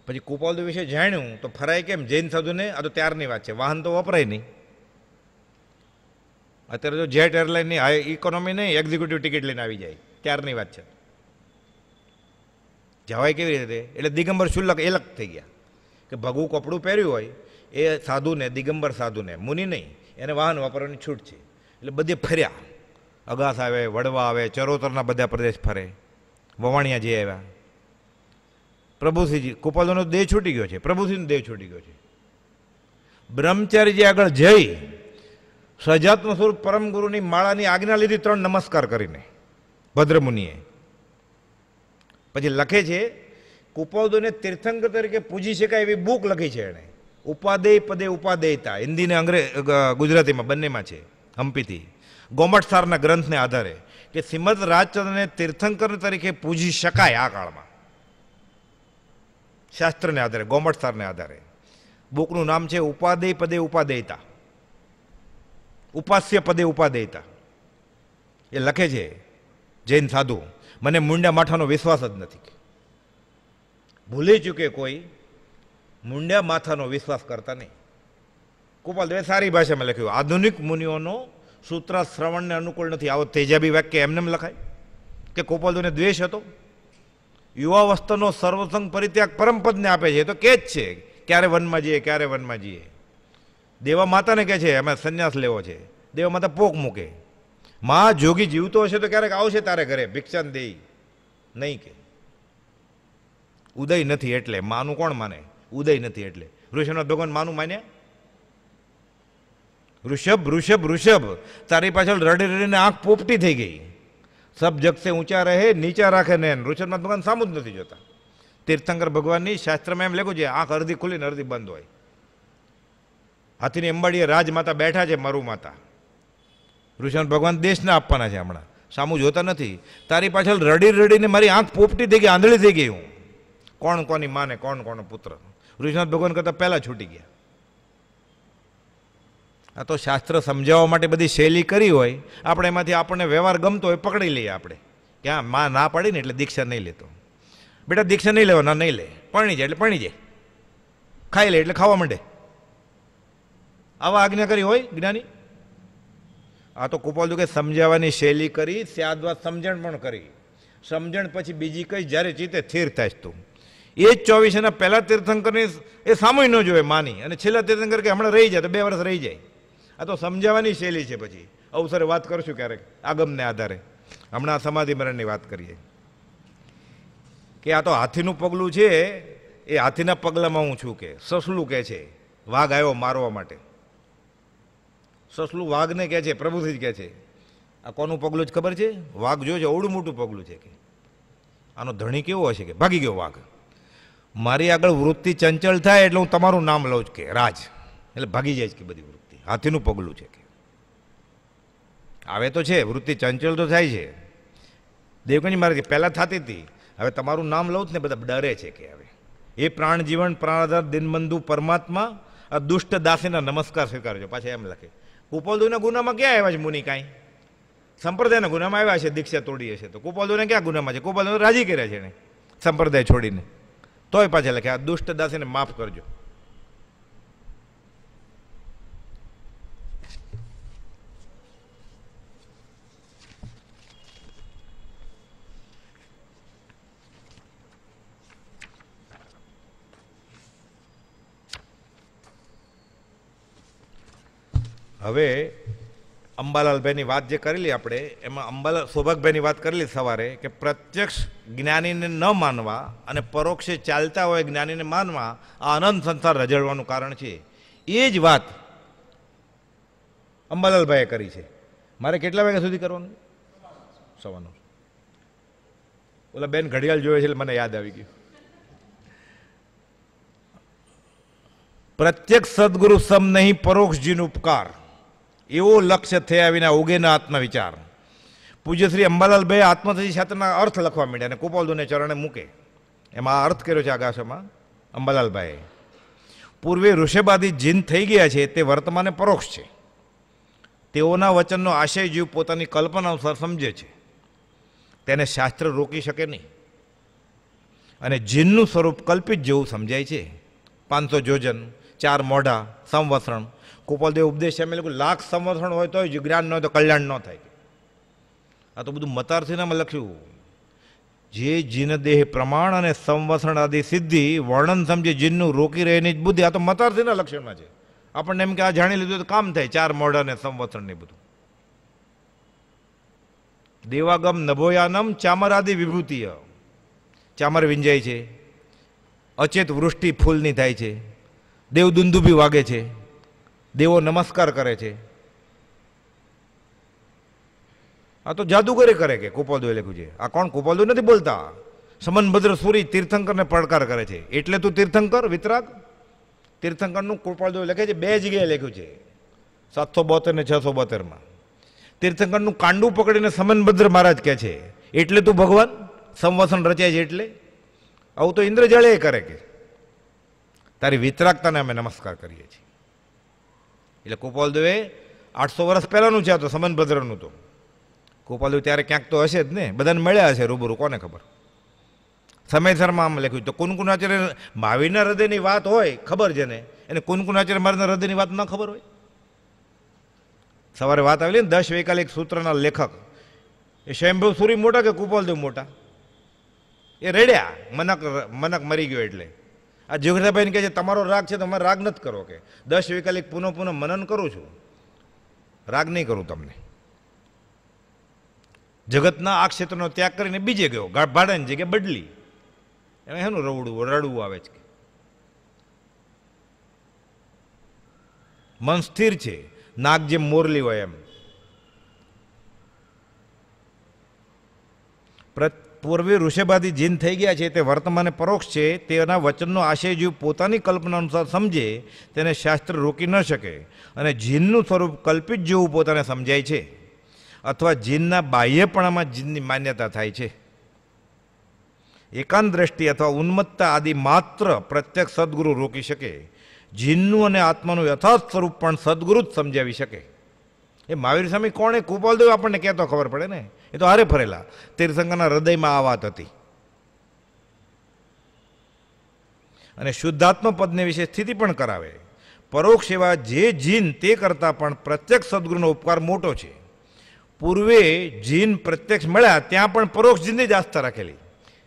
પછી કુપાલદેવ વિશે જાણ્યું તો ફરાય કેમ જૈન સાધુને આ તો ત્યારની વાત છે વાહન તો વપરાય નહીં અત્યારે જો જેટ એરલાઇનની હાઈ ઇકોનોમી નહીં એક્ઝિક્યુટિવ ટિકિટ લઈને આવી જાય ત્યારની વાત છે જવાય કેવી રીતે એટલે દિગંબર શુલ્લક એલગ થઈ ગયા કે ભગવું કપડું પહેર્યું હોય એ સાધુને દિગંબર સાધુને મુનિ નહીં એને વાહન વાપરવાની છૂટ છે એટલે બધે ફર્યા અગાસ આવે વડવા આવે ચરોતરના બધા પ્રદેશ ફરે વવાણિયા જે આવ્યા પ્રભુસિંહજી ગોપાલનો દેહ છૂટી ગયો છે પ્રભુસિંહનો દેહ છૂટી ગયો છે બ્રહ્મચારીજી આગળ જઈ સજાત્મ સ્વરૂપ પરમ ગુરુની માળાની આજ્ઞા લીધી ત્રણ નમસ્કાર કરીને ભદ્રમુનિએ પછી લખે છે કુપાવદોને તીર્થંકર તરીકે પૂજી શકાય એવી બુક લખી છે એણે ઉપાદેય પદે ઉપાદેયતા હિન્દીને અંગ્રેજ ગુજરાતીમાં બંનેમાં છે હમ્પીથી ગોમટ સારના ગ્રંથને આધારે કે શ્રીમદ રાજચંદ્રને તીર્થંકર તરીકે પૂજી શકાય આ કાળમાં શાસ્ત્રને આધારે ગોમટ સારને આધારે બુકનું નામ છે ઉપાદેય પદે ઉપાદેયતા ઉપાસ્ય પદે ઉપાદેયતા એ લખે છે જૈન સાધુ મને મુંડા માથાનો વિશ્વાસ જ નથી ભૂલી ચૂકે કોઈ મુંડા માથાનો વિશ્વાસ કરતા નહીં ગોપાલ દવે સારી ભાષામાં લખ્યું આધુનિક મુનિઓનો સૂત્ર શ્રવણને અનુકૂળ નથી આવો તેજાબી વાક્ય એમને લખાય કે ગોપાલ દવેને દ્વેષ હતો યુવાવસ્થાનો સર્વસંગ પરિત્યાગ પરમપદને આપે છે તો કે જ છે ક્યારે વનમાં જઈએ ક્યારે વનમાં જઈએ દેવા માતાને કહે છે અમે સંન્યાસ લેવો છે દેવા માતા પોક મૂકે મા જોગી જીવતો હશે તો ક્યારેક આવશે તારે ઘરે ભિક્ષાન દે નહીં કે ઉદય નથી એટલે માનું કોણ માને ઉદય નથી એટલે ઋષિનાથ ભગવાન માનું માન્યા ઋષભ ઋષભ ઋષભ તારી પાછળ રડી રડીને આંખ પોપટી થઈ ગઈ સબ જગસે ઊંચા રહે નીચા રાખે ને ઋષભનાથ ભગવાન સામુ જ નથી જોતા તીર્થંકર ભગવાનની શાસ્ત્રમાં એમ લખ્યું છે આંખ અડધી ખુલી ને અડધી બંધ હોય હાથીની અંબાડીએ રાજમાતા બેઠા છે મારું માતા ઋષભ ભગવાન દેશને આપવાના છે હમણાં સામું જોતા નથી તારી પાછળ રડી રડીને મારી આંખ પોપટી થઈ ગઈ આંધળી થઈ ગઈ હું કોણ કોની માને કોણ કોનો પુત્ર ઋષિનાથ ભગવાન કરતાં પહેલાં છૂટી ગયા આ તો શાસ્ત્ર સમજાવવા માટે બધી શૈલી કરી હોય આપણે એમાંથી આપણને વ્યવહાર ગમતો હોય પકડી લઈએ આપણે કે હા માં ના પાડીને એટલે દીક્ષા નહીં લેતો બેટા દીક્ષા નહીં ના નહીં લે પરણી જાય એટલે પરણી જાય ખાઈ લે એટલે ખાવા માંડે આવા આજ્ઞા કરી હોય જ્ઞાની આ તો કુપાલ કે સમજાવવાની શૈલી કરી સ્યાદવાદ સમજણ પણ કરી સમજણ પછી બીજી કઈ જ્યારે ચીતે સ્થિર થાય તું એ જ ચોવીસ એના પહેલાં તીર્થંકરની એ સામૂહી ન જોવે માની અને છેલ્લા તીર્થંકર કે હમણાં રહી જાય તો બે વર્ષ રહી જાય આ તો સમજાવવાની શૈલી છે પછી અવસરે વાત કરશું ક્યારેક આગમને આધારે હમણાં સમાધિ મરણની વાત કરીએ કે આ તો હાથીનું પગલું છે એ હાથીના પગલામાં હું છું કે સસલું કહે છે વાઘ આવ્યો મારવા માટે સસલું વાઘને કહે છે પ્રભુથી જ કહે છે આ કોનું પગલું જ ખબર છે વાઘ જોયો છે ઓળું મોટું પગલું છે કે આનો ધણી કેવો હશે કે ભાગી ગયો વાઘ મારી આગળ વૃત્તિ ચંચળ થાય એટલે હું તમારું નામ લઉં જ કે રાજ એટલે ભાગી જાય છે કે બધી હાથીનું પગલું છે કે આવે તો છે વૃત્તિ ચંચલ તો થાય છે દેવગણી મારે પહેલાં થતી હતી હવે તમારું નામ લઉં જ ને બધા ડરે છે કે હવે એ પ્રાણજીવન જીવન પ્રાણાધાર દિનબંધુ પરમાત્મા દુષ્ટ દાસીના નમસ્કાર સ્વીકારજો પાછા એમ લખે કુપોલદુના ગુનામાં ક્યાં આવ્યા છે મુનિ કાંઈ સંપ્રદાયના ગુનામાં આવ્યા છે દીક્ષા તોડી હશે તો કુપોલદુને ક્યાં ગુનામાં છે કુપોલદુને રાજી કર્યા છે એને સંપ્રદાય છોડીને તોય પાછા લખે આ દુષ્ટ દાસીને માફ કરજો હવે અંબાલાલભાઈની વાત જે કરેલી આપણે એમાં અંબાલાલ સોભાગભાઈની વાત કરેલી સવારે કે પ્રત્યક્ષ જ્ઞાનીને ન માનવા અને પરોક્ષે ચાલતા હોય જ્ઞાનીને માનવા આ અનંત સંસાર રજડવાનું કારણ છે એ જ વાત અંબાલાલભાઈએ કરી છે મારે કેટલા વાગ્યા સુધી કરવાનું સવારનું ઓલા બેન ઘડિયાળ જોયે છે એટલે મને યાદ આવી ગયું પ્રત્યક્ષ સદગુરુ સમ નહીં પરોક્ષજીનું ઉપકાર એવો લક્ષ્ય થયા વિના ઉગેના આત્મવિચાર પૂજ્ય શ્રી અંબાલાલભાઈ આત્મસચી શાસ્ત્રના અર્થ લખવા માંડ્યા અને ગોપાલદુને ચરણે મૂકે એમાં અર્થ કર્યો છે આગાશોમાં અંબાલાલભાઈએ પૂર્વે ઋષભાદી જીન થઈ ગયા છે તે વર્તમાને પરોક્ષ છે તેઓના વચનનો આશય જીવ પોતાની કલ્પના અનુસાર સમજે છે તેને શાસ્ત્ર રોકી શકે નહીં અને જીનનું સ્વરૂપ કલ્પિત જેવું સમજાય છે પાંચસો જોજન ચાર મોઢા સંવસરણ ગોપાલદેવ ઉપદેશ એમ લોકો લાખ સંવર્ષણ હોય તો જ્ઞાન ન હોય તો કલ્યાણ ન થાય આ તો બધું મતાર્થીનામાં લખ્યું જે જીન દેહ પ્રમાણ અને સંવસણ આદિ સિદ્ધિ વર્ણન સમજે જીનનું રોકી રહેની જ બુદ્ધિ આ તો મતાર્થીના લક્ષણમાં છે આપણને એમ કે આ જાણી લીધું તો કામ થાય ચાર મોઢ અને સંવસણ ને બધું દેવાગમ નભોયાનમ ચામર આદિ વિભૂતિય ચામર વિંજાય છે અચેત વૃષ્ટિ ફૂલની થાય છે દેવદુંદુ બી વાગે છે દેવો નમસ્કાર કરે છે આ તો જાદુગરે કરે કે કુપાલદુએ લખ્યું છે આ કોણ કુપાલદુ નથી બોલતા સમનભદ્ર સૂરી તીર્થંકરને પડકાર કરે છે એટલે તું તીર્થંકર વિતરાગ તીર્થંકરનું કૃપાળદેવ લખે છે બે જગ્યાએ લખ્યું છે સાતસો બોતેર ને છસો બોતેરમાં તીર્થંકરનું કાંડું પકડીને સમનભદ્ર મહારાજ કહે છે એટલે તું ભગવાન સંવસન રચાય છે એટલે આવું તો ઇન્દ્રજાળે કરે કે તારી વિતરાગતાને અમે નમસ્કાર કરીએ છીએ એટલે ગોપાલ દેવે આઠસો વર્ષ પહેલાંનું છે આ તો સમનભદ્રનું તો ગોપાલ દેવ ત્યારે ક્યાંક તો હશે જ ને બધાને મળ્યા હશે રૂબરૂ કોને ખબર સમયસરમાં આમ લખ્યું તો કુનકુન કુનકુનાચાર્ય મહાવીરના હૃદયની વાત હોય ખબર છે ને એને કુનકુનાચાર્ય મારના હૃદયની વાત ન ખબર હોય સવારે વાત આવેલી ને દસ વૈકાલિક સૂત્રના લેખક એ શંભુ સુરી મોટા કે કુપલદેવ મોટા એ રેડ્યા મનક મનક મરી ગયો એટલે આ જોગરાભાઈને કહે છે તમારો રાગ છે તમારે રાગ નથી કરો કે દસ વૈકાલિક પુનઃ પુનઃ મનન કરું છું રાગ નહીં કરું તમને જગતના આ ક્ષેત્રનો ત્યાગ કરીને બીજે ગયો ભાડાની જગ્યાએ બદલી એમાં એનું રવડવું રડવું આવે છે મન સ્થિર છે નાગ જેમ મોરલી હોય એમ પૂર્વી ઋષભાદી જીન થઈ ગયા છે તે વર્તમાને પરોક્ષ છે તેના વચનનો આશય જીવ પોતાની કલ્પના અનુસાર સમજે તેને શાસ્ત્ર રોકી ન શકે અને જીનનું સ્વરૂપ કલ્પિત જેવું પોતાને સમજાય છે અથવા જીનના બાહ્યપણામાં જીનની માન્યતા થાય છે એકાંત દ્રષ્ટિ અથવા ઉન્મત્તા આદિ માત્ર પ્રત્યક્ષ સદગુરુ રોકી શકે જીનનું અને આત્માનું યથાર્થ સ્વરૂપ પણ સદગુરુ જ સમજાવી શકે એ મહાવીર સ્વામી કોણે કુપાલદેવ આપણને કહેતો ખબર પડે ને એ તો હારે ફરેલા તીર્થંકરના હૃદયમાં આ વાત હતી અને શુદ્ધાત્મ પદને વિશે સ્થિતિ પણ કરાવે પરોક્ષ એવા જે જીન તે કરતાં પણ પ્રત્યક્ષ સદગુરુનો ઉપકાર મોટો છે પૂર્વે જીન પ્રત્યક્ષ મળ્યા ત્યાં પણ પરોક્ષ જીનની જ આસ્થા રાખેલી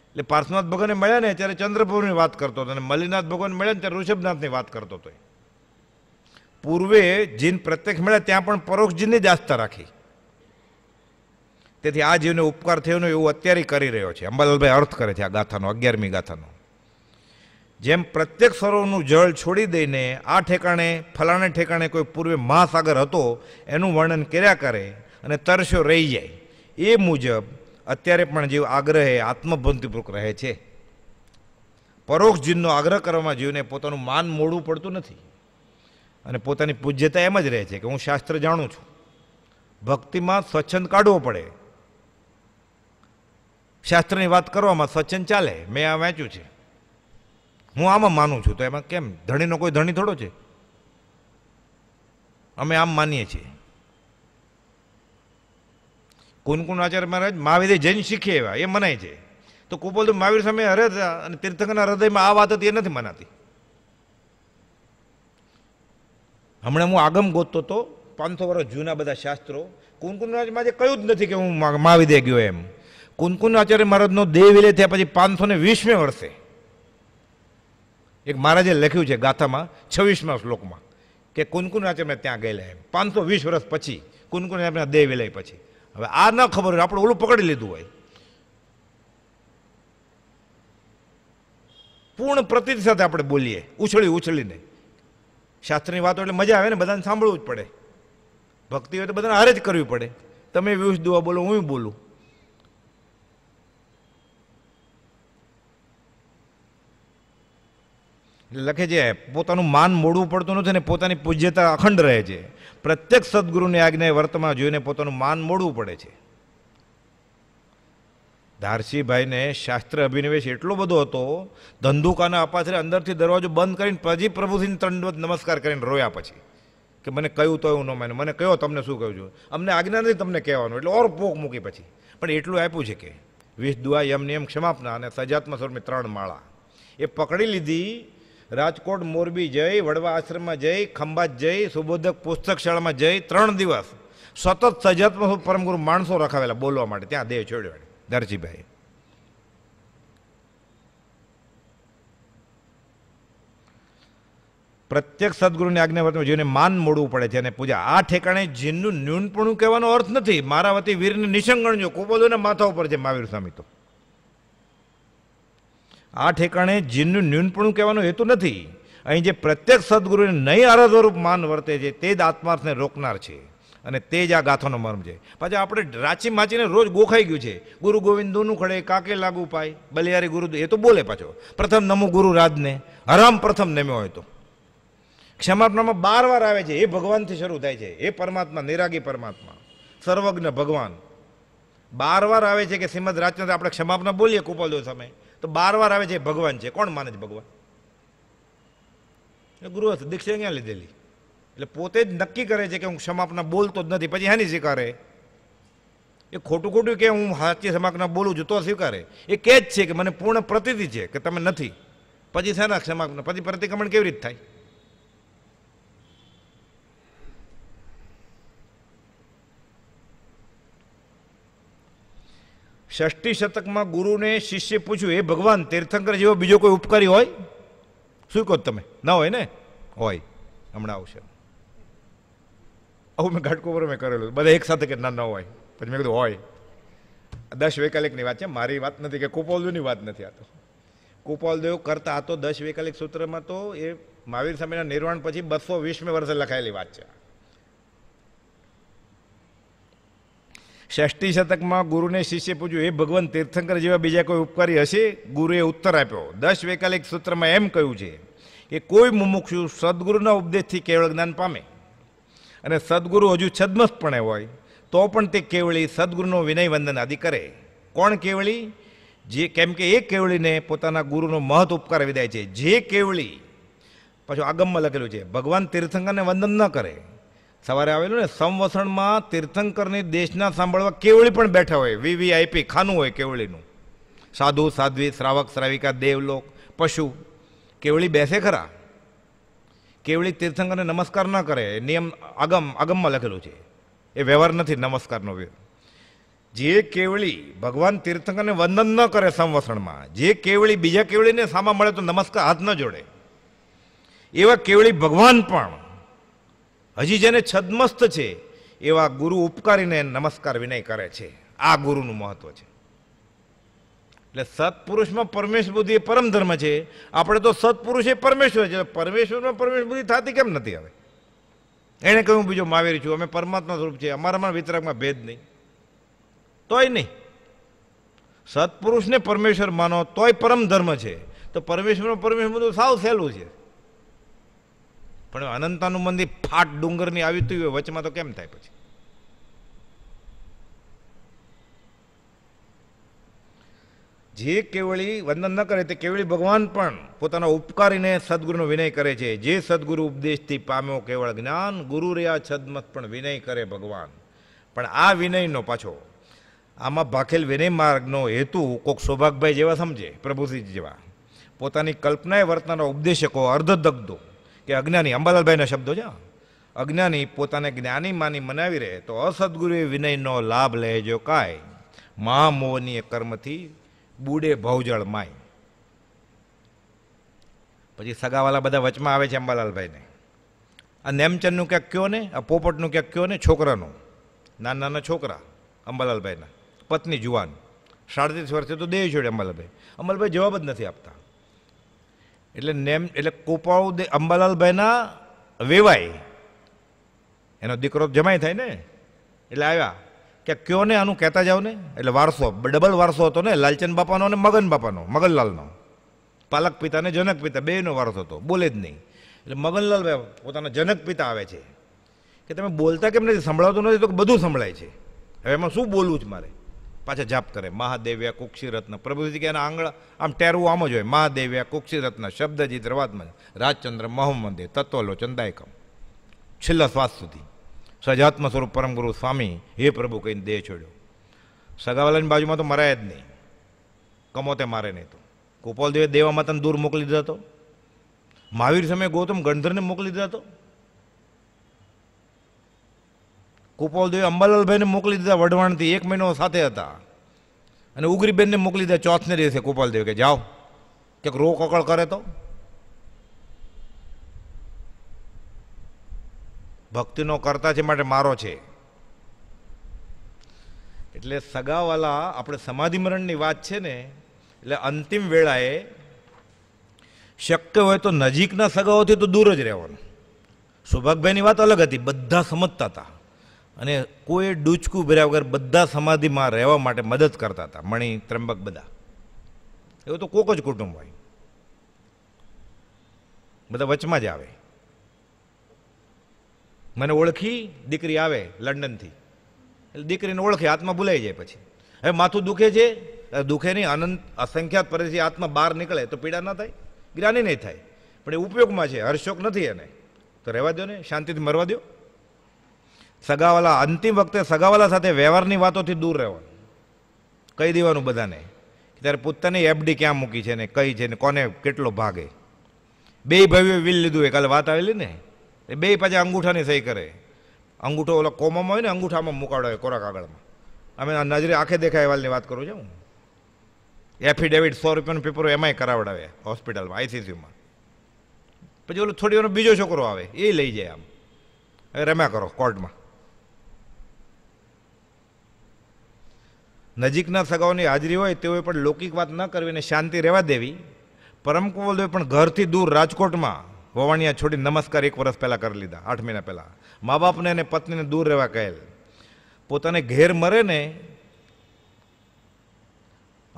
એટલે પાર્થનાથ ભગવાનને મળ્યા ને ત્યારે ચંદ્રભુવની વાત કરતો હતો અને મલ્લીનાથ ભગવાન મળ્યા ને ત્યારે ઋષભનાથની વાત કરતો હતો પૂર્વે જીન પ્રત્યક્ષ મળ્યા ત્યાં પણ પરોક્ષ જીનની જ આસ્થા રાખી તેથી આ જીવને ઉપકાર થયો ને એવું અત્યારે કરી રહ્યો છે અંબાલાલભાઈ અર્થ કરે છે આ ગાથાનો અગિયારમી ગાથાનો જેમ પ્રત્યેક સરોવરનું જળ છોડી દઈને આ ઠેકાણે ફલાણે ઠેકાણે કોઈ પૂર્વે મહાસાગર હતો એનું વર્ણન કર્યા કરે અને તરસ્યો રહી જાય એ મુજબ અત્યારે પણ જીવ આગ્રહે આત્મભંતિપૂર્વક રહે છે પરોક્ષ જીવનો આગ્રહ કરવામાં જીવને પોતાનું માન મોડવું પડતું નથી અને પોતાની પૂજ્યતા એમ જ રહે છે કે હું શાસ્ત્ર જાણું છું ભક્તિમાં સ્વચ્છંદ કાઢવો પડે શાસ્ત્રની વાત કરવામાં સચન ચાલે મેં આ વાંચ્યું છે હું આમાં માનું છું તો એમાં કેમ ધણીનો કોઈ ધણી થોડો છે અમે આમ માનીએ છીએ કુનકુન આચાર્ય મહારાજ મહાવીરે જૈન શીખીએ એવા એ મનાય છે તો કુપોલ મહાવીર સામે હરે અને તીર્થંકરના હૃદયમાં આ વાત હતી એ નથી મનાતી હમણાં હું આગમ ગોતતો હતો પાંચસો વર્ષ જૂના બધા શાસ્ત્રો કુનકુન રાજમાં જે કયું જ નથી કે હું માવી ગયો એમ કુનકુન આચાર્ય મહારાજનો દેહ વિલે થયા પછી પાંચસો ને વીસમે વર્ષે એક મહારાજે લખ્યું છે ગાથામાં છવ્વીસમાં શ્લોકમાં કે કુનકુન આચાર્ય ત્યાં ગયેલા એમ પાંચસો વીસ વર્ષ પછી કુનકુન આચાર્યના દેહ વિલય પછી હવે આ ન ખબર હોય આપણે ઓલું પકડી લીધું હોય પૂર્ણ પ્રતિતિ સાથે આપણે બોલીએ ઉછળી ઉછળીને શાસ્ત્રની વાતો એટલે મજા આવે ને બધાને સાંભળવું જ પડે ભક્તિ હોય તો બધાને હારે જ કરવી પડે તમે વ્યુષ દુવા બોલો હું બોલું લખે છે પોતાનું માન મોડવું પડતું નથી અને પોતાની પૂજ્યતા અખંડ રહે છે પ્રત્યેક સદગુરુની આજ્ઞાએ વર્તમાં જોઈને પોતાનું માન મોડવું પડે છે ધારસીભાઈને શાસ્ત્ર અભિનિવેશ એટલો બધો હતો ધંધુકાના અપાસરે અંદરથી દરવાજો બંધ કરીને પછી પ્રભુજીને ત્રણ નમસ્કાર કરીને રોયા પછી કે મને કહ્યું તો એવું ન માન્યું મને કહ્યો તમને શું કહ્યું છું અમને આજ્ઞા નથી તમને કહેવાનું એટલે ઓર પોક મૂકી પછી પણ એટલું આપ્યું છે કે વિષ દુઆ યમ નિયમ ક્ષમાપના અને સજાત્મ સ્વરૂપની ત્રણ માળા એ પકડી લીધી રાજકોટ મોરબી જઈ વડવા આશ્રમમાં જઈ ખંભાત જઈ સુબોધક પુસ્તક શાળામાં જઈ ત્રણ દિવસ સતત સજાત્મક પરમગુરુ માણસો રખાવેલા બોલવા માટે ત્યાં દેહ છોડ્યો દરજીભાઈ પ્રત્યેક સદગુરુની આજ્ઞા વર્તમાં જીવને માન મોડવું પડે છે અને પૂજા આ ઠેકાણે જીનનું ન્યૂનપણું કહેવાનો અર્થ નથી મારા વતી વીરને નિસંગણજો કુબોધોના માથા ઉપર છે મહાવીર સ્વામી તો આ ઠેકાણે જીનનું ન્યૂનપણું કહેવાનો હેતુ નથી અહીં જે પ્રત્યેક સદગુરુને નહીં આરાધવરૂપ માન વર્તે છે તે જ આત્માર્થને રોકનાર છે અને તે જ આ ગાથાનો મર્મ છે પાછા આપણે રાચી માચીને રોજ ગોખાઈ ગયું છે ગુરુ ગોવિંદોનું ખડે કાકે લાગુ પાય બલિયારી ગુરુ એ તો બોલે પાછો પ્રથમ નમો ગુરુ રાજને હરામ પ્રથમ નમ્યો હોય તો ક્ષમાપનામાં બાર વાર આવે છે એ ભગવાનથી શરૂ થાય છે એ પરમાત્મા નિરાગી પરમાત્મા સર્વજ્ઞ ભગવાન બાર વાર આવે છે કે શ્રીમદ રાજચંદ્ર આપણે ક્ષમાપના બોલીએ કુપલ સમય તો બાર વાર આવે છે એ ભગવાન છે કોણ માને છે ભગવાન એ ગૃહ દીક્ષા અહીંયા લીધેલી એટલે પોતે જ નક્કી કરે છે કે હું ક્ષમાપના બોલતો જ નથી પછી હાની સ્વીકારે એ ખોટું ખોટું કે હું સાચી સમાપના બોલું છું તો સ્વીકારે એ કહે જ છે કે મને પૂર્ણ પ્રતિતિ છે કે તમે નથી પછી શેના ક્ષમાપના પછી પ્રતિક્રમણ કેવી રીતે થાય ષષ્ઠી શતકમાં ગુરુને શિષ્ય પૂછ્યું એ ભગવાન તીર્થંકર જેવો બીજો કોઈ ઉપકારી હોય શું કહો તમે ના હોય ને હોય હમણાં આવશે આવું મેં ઘાટકોપર મેં કરેલું બધા એક સાથે કે ના ન હોય પછી મેં કીધું હોય દસ વૈકાલિકની વાત છે મારી વાત નથી કે કુપોલદેવની વાત નથી આ તો કુપોલદેવ કરતા આ તો દસ વૈકાલિક સૂત્રમાં તો એ મહાવીર સ્વામીના નિર્વાણ પછી બસો વીસમી વર્ષે લખાયેલી વાત છે ષષ્ઠી શતકમાં ગુરુને શિષ્ય પૂછ્યું એ ભગવાન તીર્થંકર જેવા બીજા કોઈ ઉપકારી હશે ગુરુએ ઉત્તર આપ્યો દસ વૈકાલિક સૂત્રમાં એમ કહ્યું છે કે કોઈ મુમુક્ષુ સદગુરુના ઉપદેશથી કેવળ જ્ઞાન પામે અને સદગુરુ હજુ છદ્મસ્પણે હોય તો પણ તે કેવળી સદગુરુનો વિનય વંદન આદિ કરે કોણ કેવળી જે કેમ કે એ કેવળીને પોતાના ગુરુનો મહત ઉપકાર વિદાય છે જે કેવળી પાછું આગમમાં લખેલું છે ભગવાન તીર્થંકરને વંદન ન કરે સવારે આવેલું ને સંવસણમાં તીર્થંકરની દેશના સાંભળવા કેવળી પણ બેઠા હોય વીવીઆઈપી ખાનું હોય કેવળીનું સાધુ સાધ્વી શ્રાવક શ્રાવિકા દેવલોક પશુ કેવળી બેસે ખરા કેવળી તીર્થંકરને નમસ્કાર ન કરે નિયમ આગમ આગમમાં લખેલું છે એ વ્યવહાર નથી નમસ્કારનો જે કેવળી ભગવાન તીર્થંકરને વંદન ન કરે સંવસણમાં જે કેવળી બીજા કેવળીને સામા મળે તો નમસ્કાર હાથ ન જોડે એવા કેવળી ભગવાન પણ હજી જેને છદમસ્ત છે એવા ગુરુ ઉપકારીને નમસ્કાર વિનય કરે છે આ ગુરુનું મહત્વ છે એટલે સત્પુરુષમાં પરમેશ્વર બુદ્ધિ એ પરમ ધર્મ છે આપણે તો સત્પુરુષ એ પરમેશ્વર છે પરમેશ્વરમાં પરમેશ્વર બુદ્ધિ થતી કેમ નથી હવે એણે કહ્યું બીજો માવેરી છું અમે પરમાત્મા સ્વરૂપ છે અમારામાં વિતરાગમાં ભેદ નહીં તોય નહીં સત્પુરુષને પરમેશ્વર માનો તોય પરમ ધર્મ છે તો પરમેશ્વરમાં પરમેશ્વર બધું સાવ સહેલું છે પણ અનંતાનું મંદિર ફાટ ડુંગરની આવી તું હોય વચમાં તો કેમ થાય પછી જે કેવળી વંદન ન કરે તે કેવળી ભગવાન પણ પોતાના ઉપકારીને સદગુરુનો વિનય કરે છે જે સદગુરુ ઉપદેશથી પામ્યો કેવળ જ્ઞાન ગુરુ રહ્યા છદમત પણ વિનય કરે ભગવાન પણ આ વિનયનો પાછો આમાં ભાખેલ વિનય માર્ગનો હેતુ કોક સૌભાગભાઈ જેવા સમજે પ્રભુજી જેવા પોતાની કલ્પનાએ વર્તનના ઉપદેશકો અર્ધદગ્ધો કે અજ્ઞાની અંબાલાલભાઈના શબ્દો છે અજ્ઞાની પોતાને જ્ઞાની માની મનાવી રહે તો અસદગુરુએ વિનયનો લાભ લેજો કાય મહામોહનીય કર્મથી બુડે ભવજળ માય પછી સગાવાલા બધા વચમાં આવે છે અંબાલાલભાઈને આ નેમચંદનું ક્યાંક કયો ને આ પોપટનું ક્યાંક કયો ને છોકરાનું નાના નાના છોકરા અંબાલાલભાઈના પત્ની જુવાન સાડત્રીસ વર્ષે તો દેહ છોડે અંબાલાલભાઈ અંબાલાલભાઈ જવાબ જ નથી આપતા એટલે નેમ એટલે કોપાઉ અંબાલાલભાઈના વેવાય એનો દીકરો જમાય થાય ને એટલે આવ્યા કે કયો ને આનું કહેતા જાઓ ને એટલે વારસો ડબલ વારસો હતો ને લાલચંદ બાપાનો અને મગન બાપાનો મગનલાલનો પાલક પિતા ને જનક પિતા બેનો વારસો હતો બોલે જ નહીં એટલે મગનલાલભાઈ પોતાના જનક પિતા આવે છે કે તમે બોલતા કેમ નથી સંભળાવતું નથી તો બધું સંભળાય છે હવે એમાં શું બોલવું છે મારે પાછા જાપ કરે મહાદેવ્યા કુક્ષીરત્ન પ્રભુજી કે એના આંગળ આમ ટેરવું આમ જ હોય મહાદેવ્યા કુક્ષીરત્ન શબ્દજી રવાત્મન રાજચંદ્ર મોહમ્મદે તત્વલો ચંદાયકમ છેલ્લા શ્વાસ સુધી સજાત્મ સ્વરૂપ પરમ ગુરુ સ્વામી હે પ્રભુ કહીને દેહ છોડ્યો સગાવાલાની બાજુમાં તો મરાય જ નહીં કમોતે મારે નહીં તો ગોપાલદેવે દેવામાં માતાને દૂર મોકલી દીધા હતો મહાવીર સમયે ગૌતમ ગણધરને મોકલી દીધા હતો કુપાલદેવે અંબાલાલભાઈને મોકલી દીધા વઢવાણથી એક મહિનો સાથે હતા અને ઉગરીબેનને મોકલી દીધા ચોથને દિવસે કુપાલદેવ કે જાઓ ક્યાંક રો કકળ કરે તો ભક્તિનો કરતા છે માટે મારો છે એટલે સગાવાલા આપણે સમાધિમરણની વાત છે ને એટલે અંતિમ વેળાએ શક્ય હોય તો નજીકના સગાઓથી તો દૂર જ રહેવાનું સુભાગભાઈની વાત અલગ હતી બધા સમજતા હતા અને કોઈ ડૂચકું ભર્યા વગર બધા સમાધિમાં રહેવા માટે મદદ કરતા હતા મણી ત્રંબક બધા એવું તો કોક જ કુટુંબ હોય બધા વચમાં જ આવે મને ઓળખી દીકરી આવે લંડનથી એટલે દીકરીને ઓળખે આત્મા ભૂલાઈ જાય પછી હવે માથું દુખે છે દુખે નહીં અનંત અસંખ્યાત પરિસ્થિતિ આત્મા બહાર નીકળે તો પીડા ના થાય ગ્રાની નહીં થાય પણ એ ઉપયોગમાં છે હર્ષોક નથી એને તો રહેવા દો ને શાંતિથી મરવા દો સગાવાલા અંતિમ વખતે સગાવાલા સાથે વ્યવહારની વાતોથી દૂર રહેવાનું કહી દેવાનું બધાને ત્યારે પોતાની એફડી ક્યાં મૂકી છે ને કઈ છે ને કોને કેટલો ભાગે બે ભાઈઓએ વિલ લીધું એ કાલે વાત આવેલી ને એ બે પાછા અંગૂઠાની સહી કરે અંગૂઠો ઓલા કોમામાં હોય ને અંગૂઠામાં મુકાડો હોય કોરા કાગળમાં અમે નજરે આંખે દેખાય વાલની વાત કરું છું એફિડેવિટ સો રૂપિયાનું પેપર એમાંય કરાવડાવે હોસ્પિટલમાં આઈસીસીયુમાં પછી ઓલો થોડી વાર બીજો છોકરો આવે એ લઈ જાય આમ રમ્યા કરો કોર્ટમાં નજીકના સગાઓની હાજરી હોય તેઓએ પણ લૌકિક વાત ન કરવીને શાંતિ રહેવા દેવી પરમ કુંવરદેવે પણ ઘરથી દૂર રાજકોટમાં વવાણિયા છોડી નમસ્કાર એક વર્ષ પહેલાં કરી લીધા આઠ મહિના પહેલાં મા બાપને અને પત્નીને દૂર રહેવા કહેલ પોતાને ઘેર મરે ને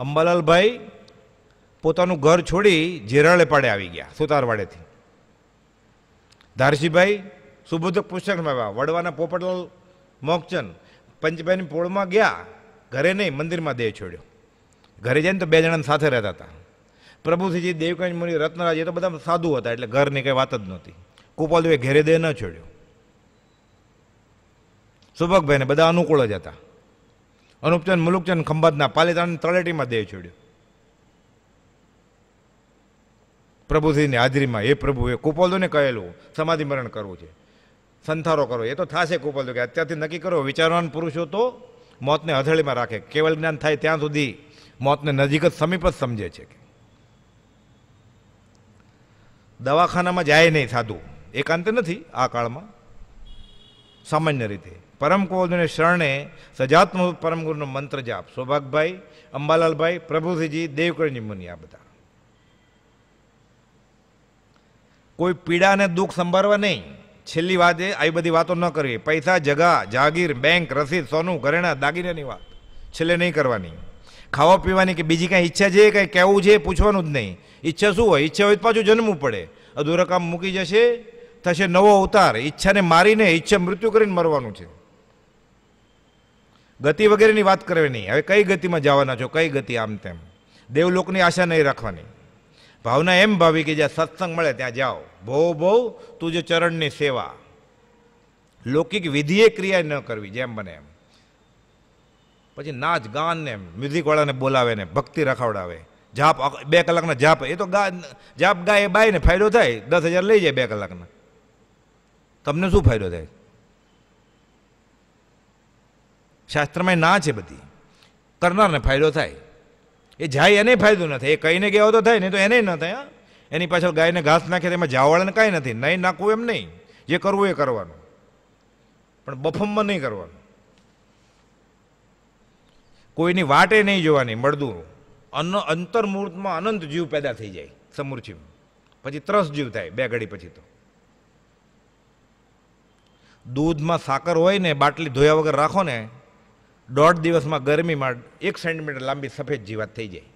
અંબાલાલભાઈ પોતાનું ઘર છોડી જેરાળે પાડે આવી ગયા સુતારવાડેથી ધારસીભાઈ સુબોધક પુસ્તકમાં આવ્યા વડવાના પોપટલાલ મોકચંદ પંચભાઈની પોળમાં ગયા ઘરે નહીં મંદિરમાં દેહ છોડ્યો ઘરે જઈને તો બે જણા સાથે રહેતા હતા પ્રભુસિંહજી દેવકાંજ મુનિ રત્નરાજ એ તો બધા સાધુ હતા એટલે ઘરની કંઈ વાત જ નહોતી કુપાલુએ ઘેરે દેહ ન છોડ્યો સુભગભાઈને બધા અનુકૂળ જ હતા અનુપચંદ મુલુકચંદ ખંભાતના પાલિતાણ તળેટીમાં દેહ છોડ્યો પ્રભુજીની હાજરીમાં એ પ્રભુએ કુપોલદોને કહેલું સમાધિ મરણ કરવું છે સંથારો કરો એ તો થશે કુપોલદો કે અત્યારથી નક્કી કરો વિચારવાન પુરુષો તો મોતને હથેળીમાં રાખે કેવલ જ્ઞાન થાય ત્યાં સુધી મોતને નજીક જ સમીપ જ સમજે છે દવાખાનામાં જાય નહીં સાધુ એકાંત નથી આ કાળમાં સામાન્ય રીતે પરમ કોદને શરણે સજાત્મ પરમગુરુનો મંત્ર જાપ સૌભાગભાઈ અંબાલાલભાઈ પ્રભુસિંહજી દેવકરણી મુનિ આ બધા કોઈ પીડાને દુઃખ સંભાળવા નહીં છેલ્લી વાત એ આવી બધી વાતો ન કરવી પૈસા જગા જાગીર બેંક રસીદ સોનું ઘરેણા દાગીનાની વાત છેલ્લે નહીં કરવાની ખાવા પીવાની કે બીજી કાંઈ ઈચ્છા છે કંઈ કહેવું છે પૂછવાનું જ નહીં ઈચ્છા શું હોય ઈચ્છા હોય તો પાછું જન્મવું પડે અધૂરા કામ મૂકી જશે થશે નવો અવતાર ઈચ્છાને મારીને ઈચ્છા મૃત્યુ કરીને મરવાનું છે ગતિ વગેરેની વાત કરવી નહીં હવે કઈ ગતિમાં જવાના છો કઈ ગતિ આમ તેમ દેવલોકની આશા નહીં રાખવાની ભાવના એમ ભાવી કે જ્યાં સત્સંગ મળે ત્યાં જાઓ ભો ભો તું જે ચરણની સેવા લૌકિક વિધિએ ક્રિયા ન કરવી જેમ બને એમ પછી નાચ ગાન ને મ્યુઝિકવાળાને બોલાવે ને ભક્તિ રખાવડાવે જાપ બે કલાકના જાપ એ તો ગા જાપ ગાય એ બાય ને ફાયદો થાય દસ હજાર લઈ જાય બે કલાકના તમને શું ફાયદો થાય શાસ્ત્રમાં ના છે બધી કરનારને ફાયદો થાય એ જાય એને ફાયદો નથી એ કહીને ગયો તો થાય નહીં તો એને ન થાય એની પાછળ ગાયને ઘાસ નાખે તેમાં જાવાળાને કાંઈ નથી નહીં નાખવું એમ નહીં જે કરવું એ કરવાનું પણ બફમમાં નહીં કરવાનું કોઈની વાટે નહીં જોવાની મળદું અન્ન અંતર્મૂર્તમાં અનંત જીવ પેદા થઈ જાય સમૂર્ચિમાં પછી ત્રસ જીવ થાય બે ઘડી પછી તો દૂધમાં સાકર હોય ને બાટલી ધોયા વગર રાખો ને દોઢ દિવસમાં ગરમીમાં એક સેન્ટીમીટર લાંબી સફેદ જીવાત થઈ જાય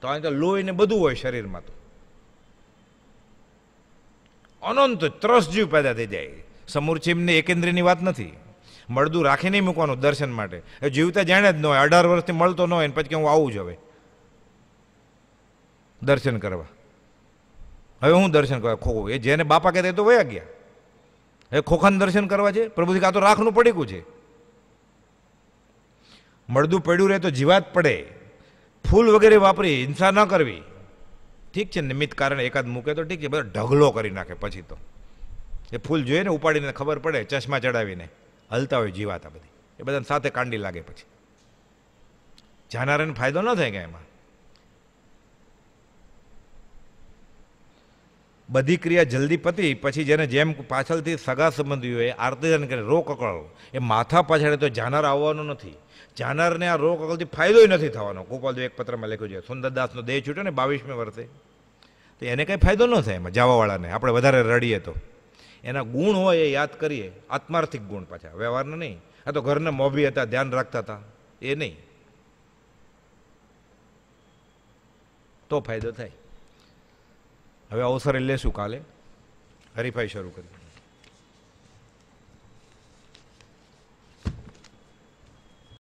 તો અહીં તો લોહીને બધું હોય શરીરમાં તો અનંત જીવ પેદા થઈ જાય સમૂરચીમને એકેન્દ્રીની વાત નથી મળદું રાખી નહીં મૂકવાનું દર્શન માટે એ જીવતા જાણે જ ન હોય અઢાર વર્ષથી મળતો ન હોય ને પછી કે હું આવું જ હવે દર્શન કરવા હવે હું દર્શન કરવા ખો એ જેને બાપા કહેતા તો વયા ગયા એ ખોખાને દર્શન કરવા છે પ્રભુજી કાં તો રાખનું પડીકું છે મળદું પડ્યું રહે તો જીવાત પડે ફૂલ વગેરે વાપરી હિંસા ન કરવી ઠીક છે નિમિત્ત કારણે એકાદ મૂકે તો ઠીક છે બધા ઢગલો કરી નાખે પછી તો એ ફૂલ જોઈએ ને ઉપાડીને ખબર પડે ચશ્મા ચડાવીને હલતા હોય જીવાતા બધી એ બધાને સાથે કાંડી લાગે પછી જાનારાને ફાયદો ન થાય કે એમાં બધી ક્રિયા જલ્દી પતી પછી જેને જેમ પાછળથી સગા સંબંધી હોય આરતીજન કરે રો એ માથા પાછળ તો જાનાર આવવાનો નથી જાનારને આ રોગ અગલથી ફાયદો નથી થવાનો ગોપાલદેવ એક પત્રમાં લખ્યું છે સુંદરદાસનો દેહ છૂટ્યો ને બાવીસમી વર્ષે તો એને કંઈ ફાયદો ન થાય એમાં જવાવાળાને આપણે વધારે રડીએ તો એના ગુણ હોય એ યાદ કરીએ આત્માર્થિક ગુણ પાછા વ્યવહારના નહીં આ તો ઘરના મોભી હતા ધ્યાન રાખતા હતા એ નહીં તો ફાયદો થાય હવે અવસરે લેશું કાલે હરીફાઈ શરૂ કરી